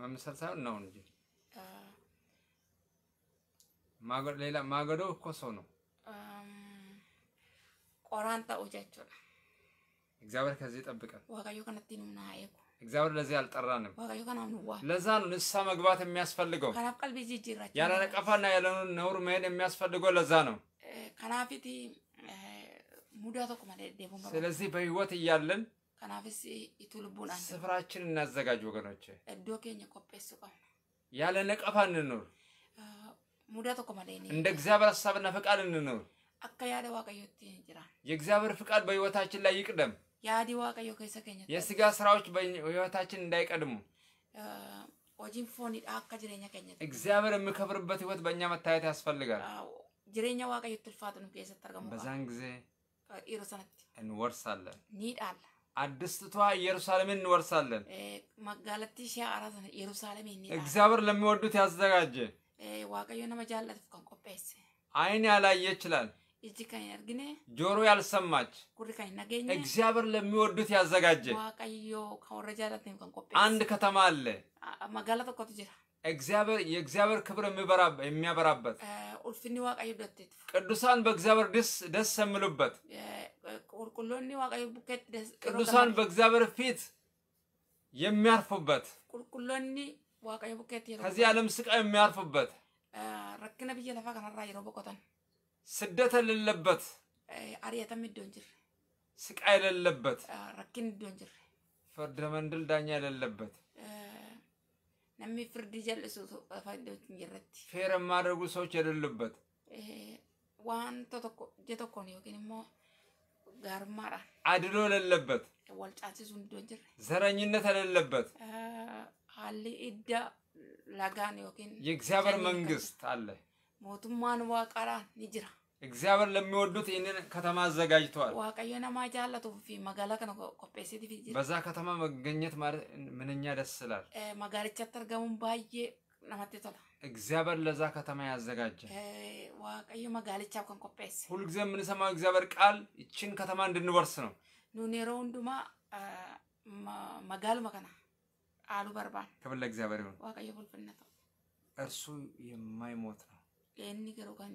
መምሰል ሳይሆን ነው እንጂ ማገዶ ሌላ ማገዶ እኮ ሰው ነው። ቆራን ታው እግዚአብሔር ከዚህ ይጠብቀን። ዋጋዩ ከነቲ ነው ናየኩ እግዚአብሔር ለዚህ አልጠራንም። ለዛ ነው ንስሐ መግባት የሚያስፈልገው። ያለ ነቀፋና ያለ ነውር መሄድ የሚያስፈልገው ለዛ ነው። ከናፊት ሙዳ ቶኮ ማለ ደቡ ስለዚህ በህይወት እያለን ከናፊስ ኢቱ ልቡን አንተ ስፍራችን እናዘጋጅ ወገኖች። እዶ ኬኛ ቆጴሱ ቀምና ያለ ነቀፋ እንኖር ሙዳ ቶኮ ማለ እንደ እግዚአብሔር ሀሳብና ፈቃድ እንኖር አካ ያደ ዋቀዮት ይጅራ የእግዚአብሔር ፍቃድ በህይወታችን ላይ ይቅደም። ያዲ ዋቀዮ ከይሰ ኬኛ የስጋ ስራዎች በህይወታችን እንዳይቀድሙ ወጂን ፎኒ አካ ጅሬኛ ኬኛ እግዚአብሔር የሚከብርበት ህይወት በእኛ መታየት ያስፈልጋል። jireenya waaqayyotti ulfaatu nu keessatti argamu በዛን ጊዜ dhiira sanatti እንወርሳለን niidhaalla አዲስቷ ኢየሩሳሌምን እንወርሳለን መጋለቲ ሺ አራት ኢየሩሳሌም እግዚአብሔር ለሚወዱት ያዘጋጀ waaqayዮ nama jaallatuuf kan qopheesse አይን ያላየ ይችላል እጅ ከን ያርግነ ጆሮ ያልሰማች ጉር ከን ነገኘ እግዚአብሔር ለሚወዱት ያዘጋጀ ዋቀዮ ከወረ ጃላትም ከን ቆጴ አንድ ከተማ አለ መጋላ tokkotu jira እግዚአብሔር የእግዚአብሔር ክብር የሚያበራበት ቅዱሳን በእግዚአብሔር ደስ ደስ የሚሉበት ቅዱሳን በእግዚአብሔር ፊት የሚያርፉበት ከዚህ ዓለም ስቃይ የሚያርፉበት ረክነ ብየ ለፋ ከነራ የሮ በቆተን ስደት የሌለበት ዶንጅር ስቃይ የሌለበት ዶንጅር ፍርድ መንድል ዳኛ የሌለበት ነሚ ፍርድ ጀልሱ ተፈዶት ጅረት ፌር የማደርጉ ሰዎች የሌሉበት ዋንቶ ተኮ ጀተኮ ነው ግን ሞ ጋርማራ አድሎ የሌለበት ወልጫሲሱ እንዶ ጅረ ዘረኝነት የሌለበት አሊ ኢዳ ላጋን ዮኪን የእግዚአብሔር መንግስት አለ ሞቱማን ዋቃራ ንጅራ እግዚአብሔር ለሚወዱት ይህንን ከተማ አዘጋጅተዋል። ዋቀየነ ነማ ጃለቱ ፊ መጋላ ከነ ቆጴሴቲ ፊ በዛ ከተማ መገኘት ማለት ምንኛ ደስ ይላል። መጋርቻ ተርገሙን ባዬ ነማቴ ቶላ እግዚአብሔር ለዛ ከተማ ያዘጋጀ ዋቀዩ መጋልቻ ከን ቆጴስ ሁልጊዜ የምንሰማው እግዚአብሔር ቃል ይችን ከተማ እንድንወርስ ነው። ኑኔሮ ወንዱማ መጋል መከና አሉ በርባን ክብር ለእግዚአብሔር ይሁን። ዋቀዮ ቡልፍነቱ እርሱ የማይሞት ነው። ይህን ገሩ ከን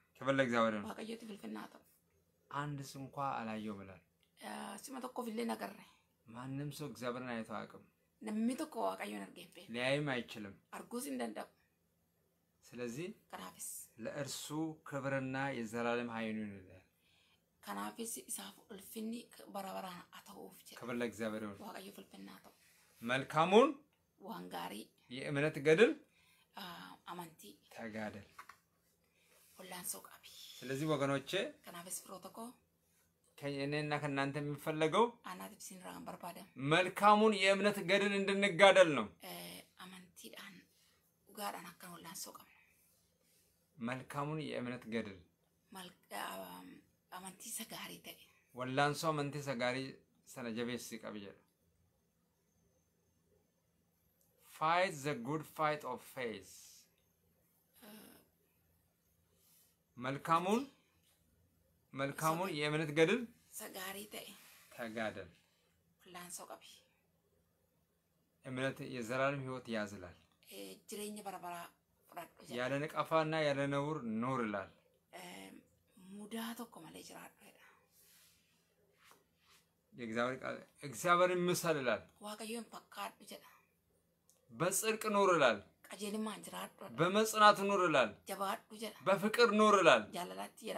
ተበላ እግዚአብሔር ነው ዋቀየት ዋቀየቱ ፍልፍናቶ አንድ ስም ስንኳ አላየው ብላል ሲመ ቶኮ ፊሌን አቀረ ማንም ሰው እግዚአብሔርን አይተው አያውቅም። ለሚተኮ ዋቀዩ ዋቀዮን አርጌቤ ሊያይም አይችልም አርጉዝ እንደንደው ስለዚህ ቀናፊስ ለእርሱ ክብርና የዘላለም ኃይሉ ይላል። ከናፊስ ኢሳፍ እልፍኒ በረበራ አተውፍ ክብር ለእግዚአብሔር ይሁን። ዋቀዮ ፍልፍናቶ መልካሙን ዋንጋሪ የእምነት ገድል አመንቲ ተጋደል ስለዚህ ወገኖቼ ከእኔና ከእናንተ የሚፈለገው መልካሙን የእምነት ገድል እንድንጋደል ነው። መልካሙን የእምነት ገድል ወላንሶ አመንቲ ሰጋሪ ሰነ ጀቤሲ ፋይት ዘ ጉድ ፋይት ኦፍ ፌዝ መልካሙን መልካሙን የእምነት ገድል ተጋደል። ሁላን ሰው ቀቢ እምነት የዘላለም ህይወት ያዝላል። ጅሬኛ በረበራ ያለ ነቀፋና ያለ ነውር ኖር ይላል። ሙዳ ቶኮ መሌ ጅራዱ የእግዚአብሔር ቃል ይላል። ዋቀዮን በጽድቅ ይላል። በመጽናት ኑር ይላል። በፍቅር ኑር ይላል።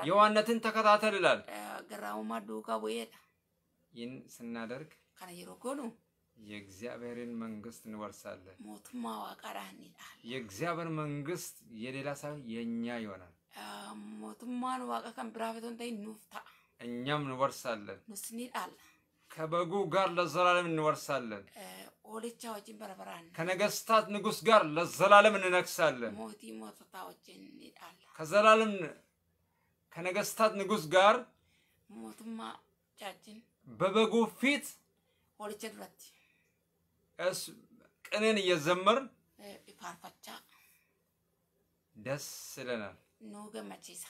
የዋነትን ተከታተል ይላል። ይህን ስናደርግ የእግዚአብሔርን መንግስት እንወርሳለን። ሞቱማ ዋቃራን የእግዚአብሔር መንግስት የሌላ ሳይሆን የእኛ ይሆናል። ሞቱማን ዋቃ ከን ተይ ኑፍታ እኛም እንወርሳለን። ኑስኒዳል ከበጉ ጋር ለዘላለም እንወርሳለን። ከነገስታት ንጉስ ጋር ለዘላለም እንነግሳለን። ከዘላለም ከነገስታት ንጉስ ጋር በበጉ ፊት ቅኔን እየዘመር ፋርፋቻ ደስ ይለናል። ኑ ገመቺሳ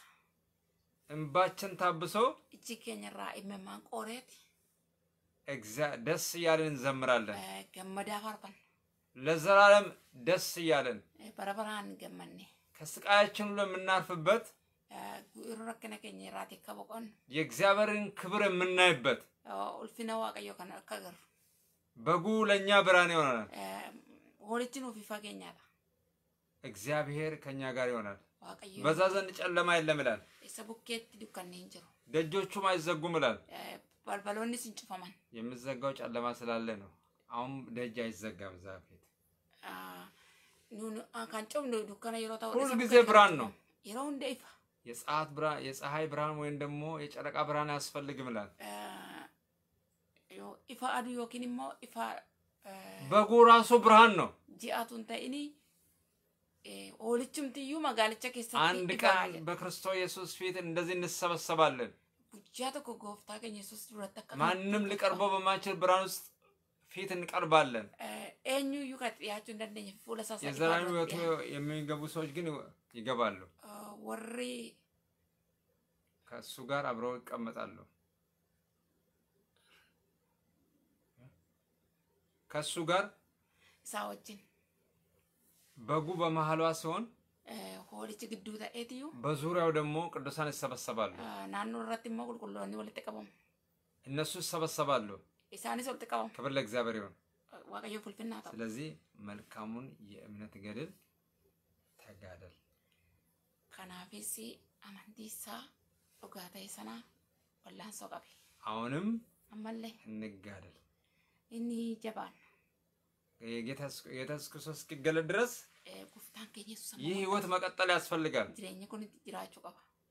እምባችን ታብሶ እጅ ኬኝራ ኢመማን ቆሬት ደስ እያለን እንዘምራለን። ለዘላለም ደስ እያለን በረበራን ገመኔ ከስቃያችን ሁሉ የምናርፍበት የእግዚአብሔርን ክብር የምናይበት ኡልፊነ ዋቀዮ ከነከገር በጉ ለእኛ ብርሃን ይሆናል። ወልጅን ኡፊ እግዚአብሔር ከእኛ ጋር ይሆናል። በዛ ዘንድ ጨለማ የለም ይላል። ደጆቹም አይዘጉም ይላል። ባልባለውን ስንጭፈማን የምዘጋው ጨለማ ስላለ ነው። አሁን ደጅ አይዘጋም። እዛ ቤት ካንጨም ዱካና የሮታ ሁሉ ጊዜ ብርሃን ነው። የረው እንደ ይፋ የፀሐት ብርሃን የፀሐይ ብርሃን ወይም ደግሞ የጨረቃ ብርሃን አያስፈልግም ይላል። ይፋ አዱ ዮኪን ሞ ኢፋ በጉ ራሱ ብርሃን ነው። ጂአቱን ተኢኒ ኦልችም ትዩ መጋልቻ አንድ ቀን በክርስቶስ ኢየሱስ ፊት እንደዚህ እንሰበሰባለን። guyyaa tokko gooftaa keenya Yesuus duratti akka maannim liqarboo bamaachil ውስጥ ፊት እንቀርባለን። ኤኙዩ ከጥያችሁ እንደነኝ ፉለ የዘላለም ሕይወቱ የሚገቡ ሰዎች ግን ይገባሉ። ወሪ ከእሱ ጋር አብረው ይቀመጣሉ። ከእሱ ጋር ሰዎችን በጉ በመሀሏ ሲሆን ሆሊች ግዱ ተኤትዩ በዙሪያው ደግሞ ቅዱሳን ይሰበሰባሉ። ናኖ ረት ሞ ቁልቁሎኒ ወልጥ ቀበሙ እነሱ ይሰበሰባሉ። ኢሳኒስ ወልጥ ቀበሙ ክብር ለእግዚአብሔር ይሁን። ዋቀዮ ፍልፍና ስለዚህ መልካሙን የእምነት ገድል ተጋደል። ከናፊስ አመንቲሳ ዱጋታይ ሰና ወላን ሰው ቀቢ አሁንም አመለ እንጋደል እኒ ጀባን የጌታ ኢየሱስ ክርስቶስ እስኪገለጥ ድረስ ይህ ህይወት መቀጠል ያስፈልጋል።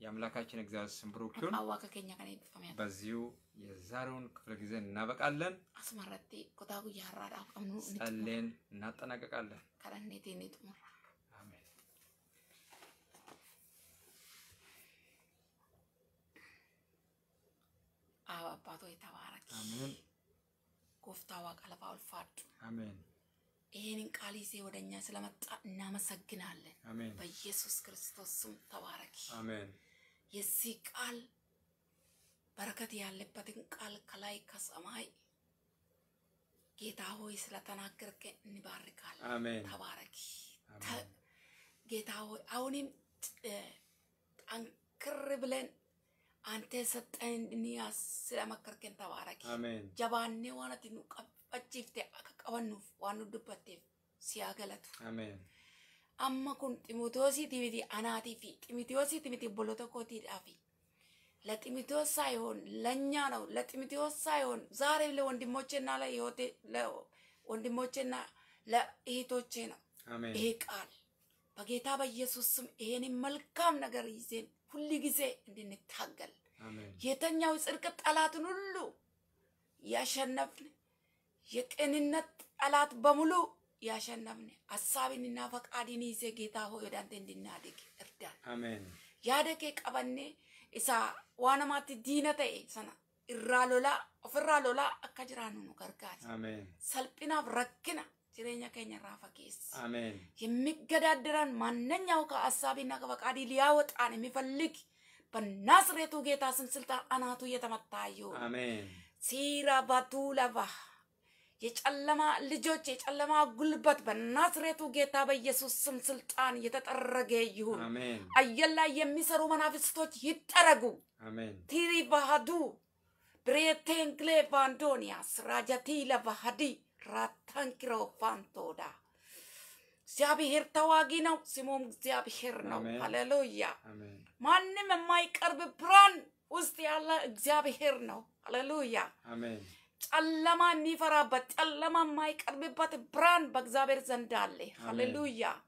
የአምላካችን እግዚአብሔር ስም ብሩክ ይሁን። በዚሁ የዛሬውን ክፍለ ጊዜ እናበቃለን። ጸልን እናጠናቀቃለን። አሜን። አብ ጥሙራ ሆይ ተባረክ። አሜን። ጎፍታዋ ቀለባ አሜን። ይህንን ቃል ይዜ ወደ እኛ ስለመጣ እናመሰግናለን። በኢየሱስ ክርስቶስ ስም ተባረኪ። የዚህ ቃል በረከት ያለበትን ቃል ከላይ ከሰማይ ጌታ ሆይ ስለተናገርከ እንባርካለን። ተባረኪ። ጌታ ሆይ አሁንም ጠንክር ብለን አንተ ሰጠን ስለመከርከን ተባረኪ። ጀባኔ ዋነት ኑ qabannuuf waan nu dubbatteef siyaa galatu. Amma kun ximitoosii timiti anaatii fi ximitoosii timiti bolota kootiidhaa fi ለጢሞቴዎስ ሳይሆን ለእኛ ነው። ለጢሞቴዎስ ሳይሆን ዛሬ ለወንድሞቼና ለወንድሞቼና ለእህቶቼ ነው ይሄ ቃል በጌታ በኢየሱስ ስም ይሄንን መልካም ነገር ይዜን ሁል ጊዜ እንድንታገል የተኛው ጽድቅ ጠላትን ሁሉ ያሸነፍን የቅንነት ጠላት በሙሉ ያሸነፍን ሀሳብንና ፈቃድን ይዘ ጌታ ሆይ ወደ አንተ እንድናድግ እርዳን። ያደጌ ቀበኔ እሳ ዋነማት ዲነ ተኤ ሰና irraa lolaa ofirraa lolaa akka jiraannu nu gargaara. Salphinaaf rakkina jireenya ከኛ irraa fageessa. የሚገዳደረን ማንኛው ከሀሳቢና ከፈቃዲ ሊያወጣን የሚፈልግ በናስሬቱ ጌታ ስም ስልጣን አናቱ እየተመታዩ ሲራ ባቱ ለባህ የጨለማ ልጆች የጨለማ ጉልበት በናዝሬቱ ጌታ በኢየሱስ ስም ስልጣን የተጠረገ ይሁን። አየር ላይ የሚሰሩ መናፍስቶች ይጠረጉ። ቲሪ ባህዱ ብሬቴንግሌ ቫንዶኒያ ስራጀቲ ለባህዲ ራታንኪሮ ፋንቶዳ እግዚአብሔር ተዋጊ ነው፣ ስሙም እግዚአብሔር ነው። ሃሌሉያ። ማንም የማይቀርብ ብርሃን ውስጥ ያለ እግዚአብሔር ነው። ሃሌሉያ። Caalama ni faraabbata caalama maayi kan mii paati Birahaan baagizaabeera zan daalle halluu duub yaa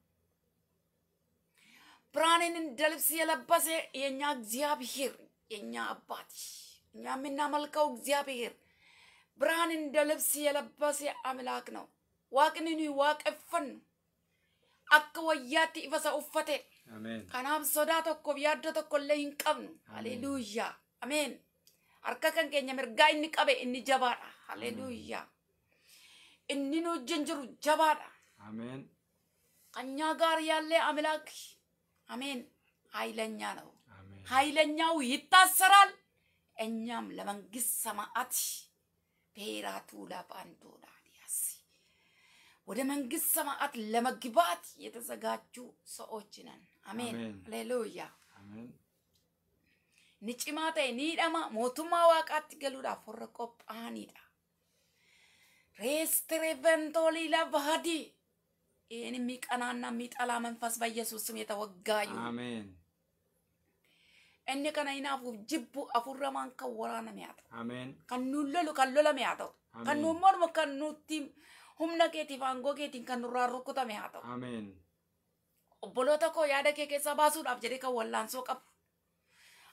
Birahaan iniin dalbisee labbaase nyaagizyaa bihiir nyaabbaati nyaamina amalkaawu akka wayyaatti tiifasa uffate kanaaf sodaa tokko viyaaddota kola hin qabnu halluu ameen. harka kan keenya mirgaa inni qabe inni jabaadha. Haleluuyaa. Inni nu wajjin jiru jabaadha. Ameen. Qanyaa gaarii yaallee amilaak. Ameen. Haayilanyaa na'u. Haayilanyaa'u yittaasaraal. Enyaam lamangiss sama'ati. Beeraa tuulaa baandoodha. ወደ መንግስት ሰማዓት ለመግባት የተዘጋጁ ሰዎች ነን። አሜን ሃሌሉያ አሜን። ni cimaa ta'e ni hidhama mootummaa waaqaatti galuudhaaf warra qophaa'anidha. Reestireventoolii lava hadii ይህን የሚቀናና የሚጠላ መንፈስ በኢየሱስ ስም የተወጋ ይሁን። አሜን። inni kana hinaafuuf jibbu afurramaan kan waraaname haa ta'u. Ameen. Kan nuun lolu kan lolame haa ta'u. Kan nuun mormu kan nutti humna keetiif aangoo keetiin kan nurraa rukutame haa ta'u. Ameen. Obboloota koo yaada kee keessaa baasuudhaaf jedhee kan wallaansoo qabu.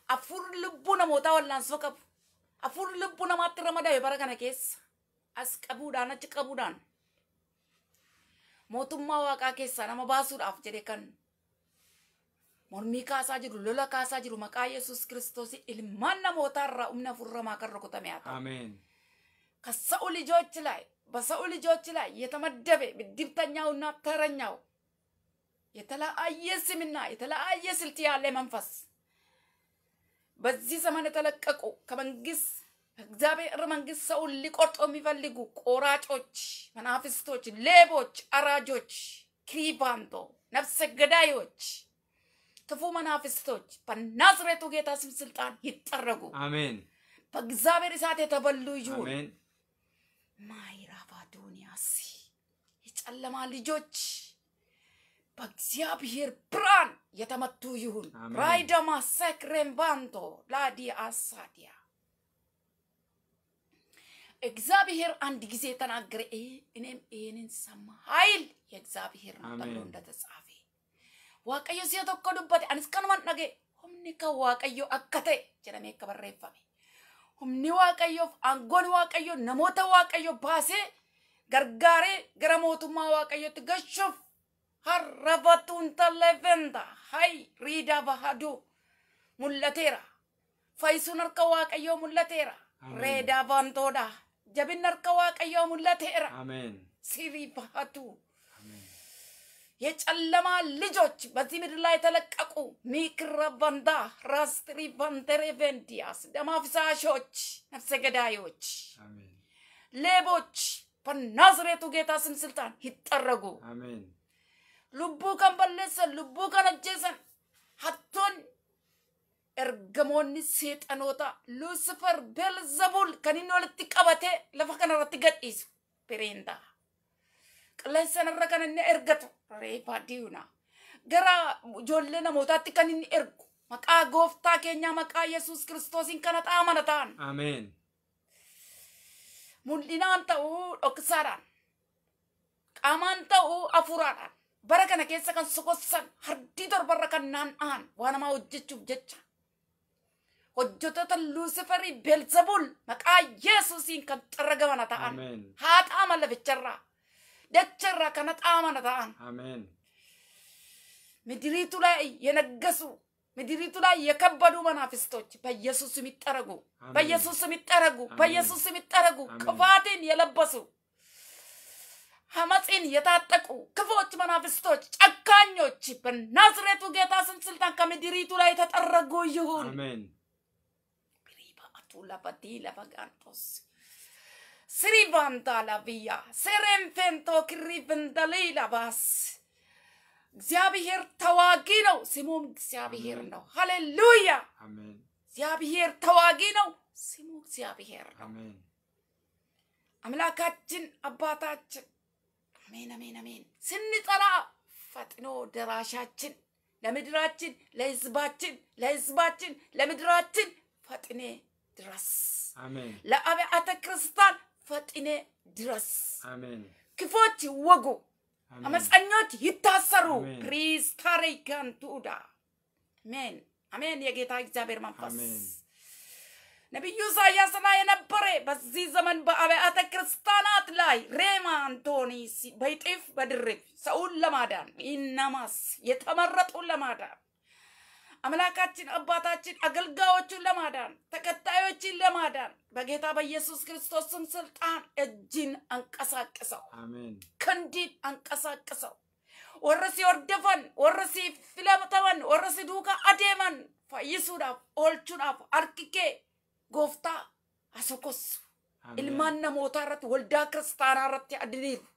hafuurri lubbuu namootaa wal'aansoo qabu hafuurri lubbuu namaatti ramadame bara kana keessa as qabuudhaan achi qabuudhaan mootummaa waaqaa keessaa nama baasuudhaaf jedhe kan mormii kaasaa jiru lola kaasaa jiru maqaa yesus kiristoos ilmaan namootaa irraa humna hafuurramaa kan rukutame haa ta'u. Ka sa'u lijochi ላይ በሰው ልጆች ላይ የተመደበ ብድብተኛውና ተረኛው የተለያየ ስምና የተለያየ ስልት ያለ manfas. በዚህ ዘመን የተለቀቁ ከመንግስት እግዚአብሔር መንግስት ሰውን ሊቆርጦ የሚፈልጉ ቆራጮች፣ መናፍስቶች፣ ሌቦች፣ አራጆች፣ ክሪባንቶ፣ ነፍሰ ገዳዮች፣ ክፉ መናፍስቶች በናዝሬቱ ጌታ ስም ስልጣን ይጠረጉ። አሜን። በእግዚአብሔር እሳት የተበሉ ይሁን። ማይራባ ዱንያሲ የጨለማ ልጆች በእግዚአብሔር ብርሃን የተመቱ ይሁን ራይደማ ሰክሬምባንቶ ላዲ አሳዲያ እግዚአብሔር አንድ ጊዜ ተናገረ። እኔም ይህንን ሰማ። ኃይል የእግዚአብሔር ነው ተብሎ እንደተጻፈ ዋቀዮ ሲተኮዱበት አንስቀኑማን ነገ ሁምኒ ከዋቀዮ አከተ ጀለሜ ከበሬፈሜ ሁምኒ ዋቀዮፍ አንጎን ዋቀዮ ነሞተ ዋቀዮ ባሴ ገርጋሬ ገረ ሞቱማ ዋቀዮት Har rabatun tallee veenda hayi riidaa bahadu mul'ateera. Faayisuun harka waaqayyoo mul'ateera. Reeda bantoodhaa jabinna harka waaqayyoo mul'ateera. Sirri bahadu. Ya callamaa lijochi bas ximilli layi talaqqaquu miidhaginaa raasii riifamaa teree veendii asidhamaa fiisaashooji naaf see gadaa hayooji. Leebooji bannaas reetu geetaasin sultaan hin tarragu. lubbuu kan balleessan lubbuu kan ajjeesan hattoonni ergamoonni seexanotaa lusifer belzebul kan inni walitti qabatee lafa kanarratti gadhiisu pireendaa qilleensarra kan inni ergatu reefaadiyuna gara ijoollee namootaatti kan inni ergu maqaa gooftaa keenyaa maqaa yesuus kiristoosiin kana xaamana ta'an. Ameen. Mul'inaan ta'uu dhoksaadhaan qaamaan ta'uu hafuuraadhaan bara kana keessa kan sokossan hardii torbarra kan naanna'an waan hamaa hojjechuuf jecha hojjettoota luusifarii beelzebul maqaa yesuusiin kan xarragamana ta'an haa xaaman laficharraa dacharraa kana xaamana ta'an ምድሪቱ ላይ የነገሱ ምድሪቱ ላይ የከበዱ መናፍስቶች በኢየሱስ የሚጠረጉ በኢየሱስ የሚጠረጉ በኢየሱስ የሚጠረጉ ቅፋትን የለበሱ ሐመፂን የታጠቁ ክፎች፣ መናፍስቶች፣ ጨካኞች በናዝሬቱ ጌታ ስም ስልጣን ከምድሪቱ ላይ የተጠረጉ ይሁን። ሪባቱ ለበዲ ለበጋንቶስ ስሪቫንታ ለቪያ ስሬንፌንቶ ክሪቭንደሌላ ባስ እግዚአብሔር ተዋጊ ነው፣ ስሙም እግዚአብሔር ነው። ሀሌሉያ እግዚአብሔር ተዋጊ ነው፣ ስሙ እግዚአብሔር ነው። አምላካችን አባታችን አሜን አሜን አሜን። ስንጠራ ፈጥኖ ደራሻችን ለምድራችን፣ ለህዝባችን፣ ለህዝባችን፣ ለምድራችን ፈጥኔ ድረስ። ለአብያተ ክርስቲያን ፈጥኔ ድረስ። ክፎች ይወጉ፣ አመፀኞች ይታሰሩ። ፕሪስታሬ ከንቱዳ አሜን አሜን። የጌታ እግዚአብሔር መንፈስ ነቢዩ ኢሳያስ ላይ የነበረ በዚህ ዘመን በአብያተ ክርስቲያናት ላይ ሬማ አንቶኒ በይጤፍ በድርፍ ሰውን ለማዳን ኢነማስ የተመረጡ ለማዳን አምላካችን አባታችን አገልጋዮቹን ለማዳን ተከታዮችን ለማዳን በጌታ በኢየሱስ ክርስቶስም ስልጣን እጅን አንቀሳቅሰው፣ ክንዲን አንቀሳቅሰው። ወርሲ ወርደፈን ወርሲ ፊለምተመን ወርሲ ዱካ አዴመን ፈይሱዳፍ ኦልቹዳፍ አርክኬ gooftaa asokos ilmaan namootaa irratti waldaa kiristaanaa irratti adiliiru.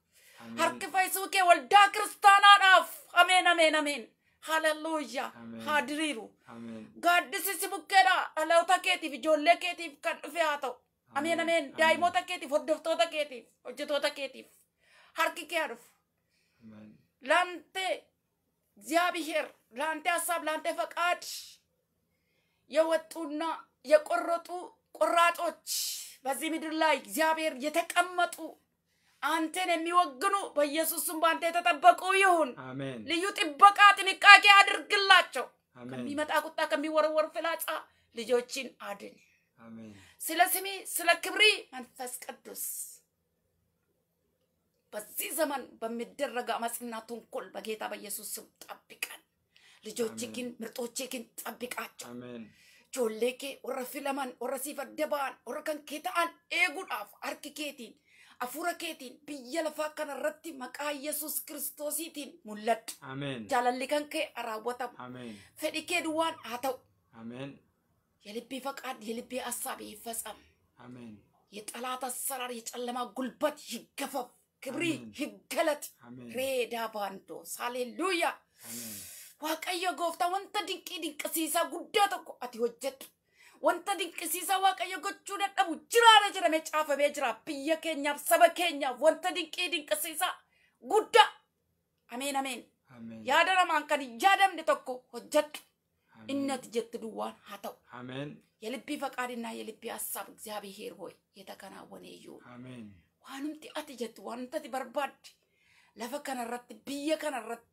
Harki fayyisuu kee waldaa kiristaanaadhaaf ameen ameen ameen. Haleluuyaa haa diriiru. Gaaddisi si bukkeedha dhaloota keetiif ijoollee keetiif kan dhufe haa ta'u. Ameen ameen daa'imoota keetiif hordoftoota keetiif hojjetoota keetiif harki kee haa dhufu. Laantee እግዚአብሔር ላንተ ሀሳብ ላንተ ፈቃድ የወጡና የቆረጡ ቁራጮች በዚህ ምድር ላይ እግዚአብሔር የተቀመጡ አንተን የሚወግኑ በኢየሱስም በአንተ የተጠበቁ ይሁን። ልዩ ጥበቃ ጥንቃቄ አድርግላቸው። ከሚመጣ ቁጣ፣ ከሚወረወር ፍላጻ ልጆችን አድን። ስለ ስሜ ስለ ክብሪ መንፈስ ቅዱስ በዚህ ዘመን በሚደረግ አመፅና ተንኮል በጌታ በኢየሱስ ስም ጠብቀን። ልጆች ግን ምርጦቼ ግን ጠብቃቸው። ijoollee kee warra filaman warra siif adda ba'an warra kan kee ta'an eeguudhaaf harki keetiin hafuura keetiin biyya lafaa kana irratti maqaa yesus kiristoosiitiin mul'adhu. Jaalalli kan kee raawwatamu. Fedhi kee duwwaan haa ta'u. የልቤ ፈቃድ የልቤ ሀሳብ ይፈጸም። የጠላት አሰራር የጨለማ ጉልበት ይገፈፍ። ክብሪ ይገለጥ። ሬዳ ባንዶ ሃሌሉያ Waaqayyo gooftaa wanta dinqii dinqisiisaa guddaa tokko ati hojjedhu. Wanta dinqisiisaa Waaqayyo gochuu dadhabu jiraara jedhamee caafamee jira. Biyya keenyaaf, saba keenyaaf wanta dinqii dinqisiisaa guddaa. Ameen ameen. Yaada namaan kan hin yaadamne tokko hojjedhu. Innati jetti duwwaan haa ta'u. የልቢ ፈቃድና የልቢ ሀሳብ እግዚአብሔር ሆይ የተከናወነ እዩ ዋንምቲ አትጀት ዋንተቲ በርባድ ለፈ ከነረት ብየ ከነረት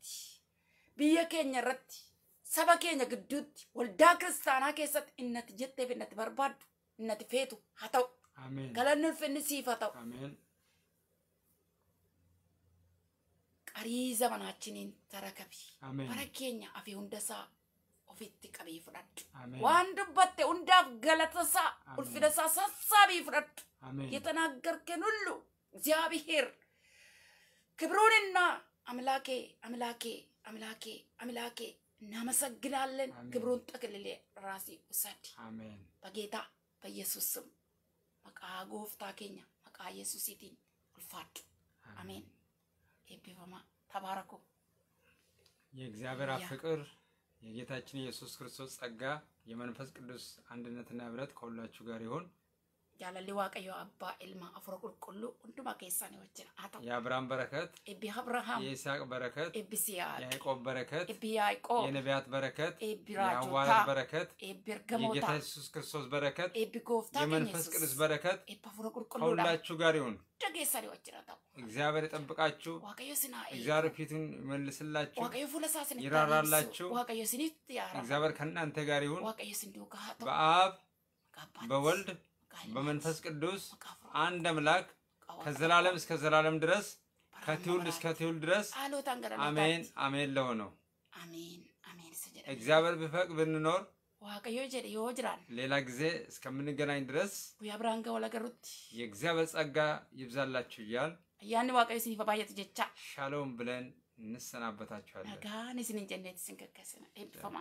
biyya keenya irratti saba keenya gidduutti waldaa kiristaanaa keessatti innati jettee fi innati barbaaddu innati feetu haa ta'u. Galanni ulfinni siif haa ta'u. qariisa manaachiniin tarakabi. Bara keenya afi hundasaa ofitti qabee fudhadhu. Waan dubbatte hundaaf galatasaa ulfinasaa sassaabii fudhadhu. የተናገርከን ሁሉ እግዚአብሔር ክብሩንና amilaakee amilaakee. አምላኬ አምላኬ እናመሰግናለን። ክብሩን ጠቅልሌ ራሴ ውሰድ። በጌታ በኢየሱስ ስም መቃ ጎፍታ ኬኛ መቃ ኢየሱሲቲን ልፋዱ አሜን። በማ ተባረኩ። የእግዚአብሔር ፍቅር የጌታችን የኢየሱስ ክርስቶስ ጸጋ የመንፈስ ቅዱስ አንድነትና ህብረት ከሁላችሁ ጋር ይሆን። jaalalli waaqayyoo abbaa ilma afur qulqulluu hunduma keessanii wajjin haa ta'u. Yaabiraan barakat. Ibbi Abrahaam. Yisaaq barakat. Ibbi Siyaaq. Yaaqoob barakat. Ibbi Yaaqoob. Yenebiyaat barakat. Ibbi Raajootaa. Yaawaalat barakat. Ibbi Ergamootaa. የጌታ ኢየሱስ ክርስቶስ በረከት የቢጎፍታ የመንፈስ ቅዱስ በረከት ከሁላችሁ ጋር ይሁን። እግዚአብሔር ይጠብቃችሁ። እግዚአብሔር ፊቱን ይመልስላችሁ፣ ይራራላችሁ። እግዚአብሔር ከእናንተ ጋር ይሁን። በአብ በወልድ በመንፈስ ቅዱስ አንድ አምላክ ከዘላለም እስከ ዘላለም ድረስ ከትውልድ እስከ ትውልድ ድረስ አሜን አሜን ለሆነው እግዚአብሔር ቢፈቅ ብንኖር ሌላ ጊዜ እስከምንገናኝ ድረስ የእግዚአብሔር ጸጋ ይብዛላችሁ እያል ያን ዋቀዮ ሲኒፈባየት ጀቻ ሻሎም ብለን እንሰናበታችኋለን። ነጋን ስንንጀነት ስንከከስነ ኤብፈማ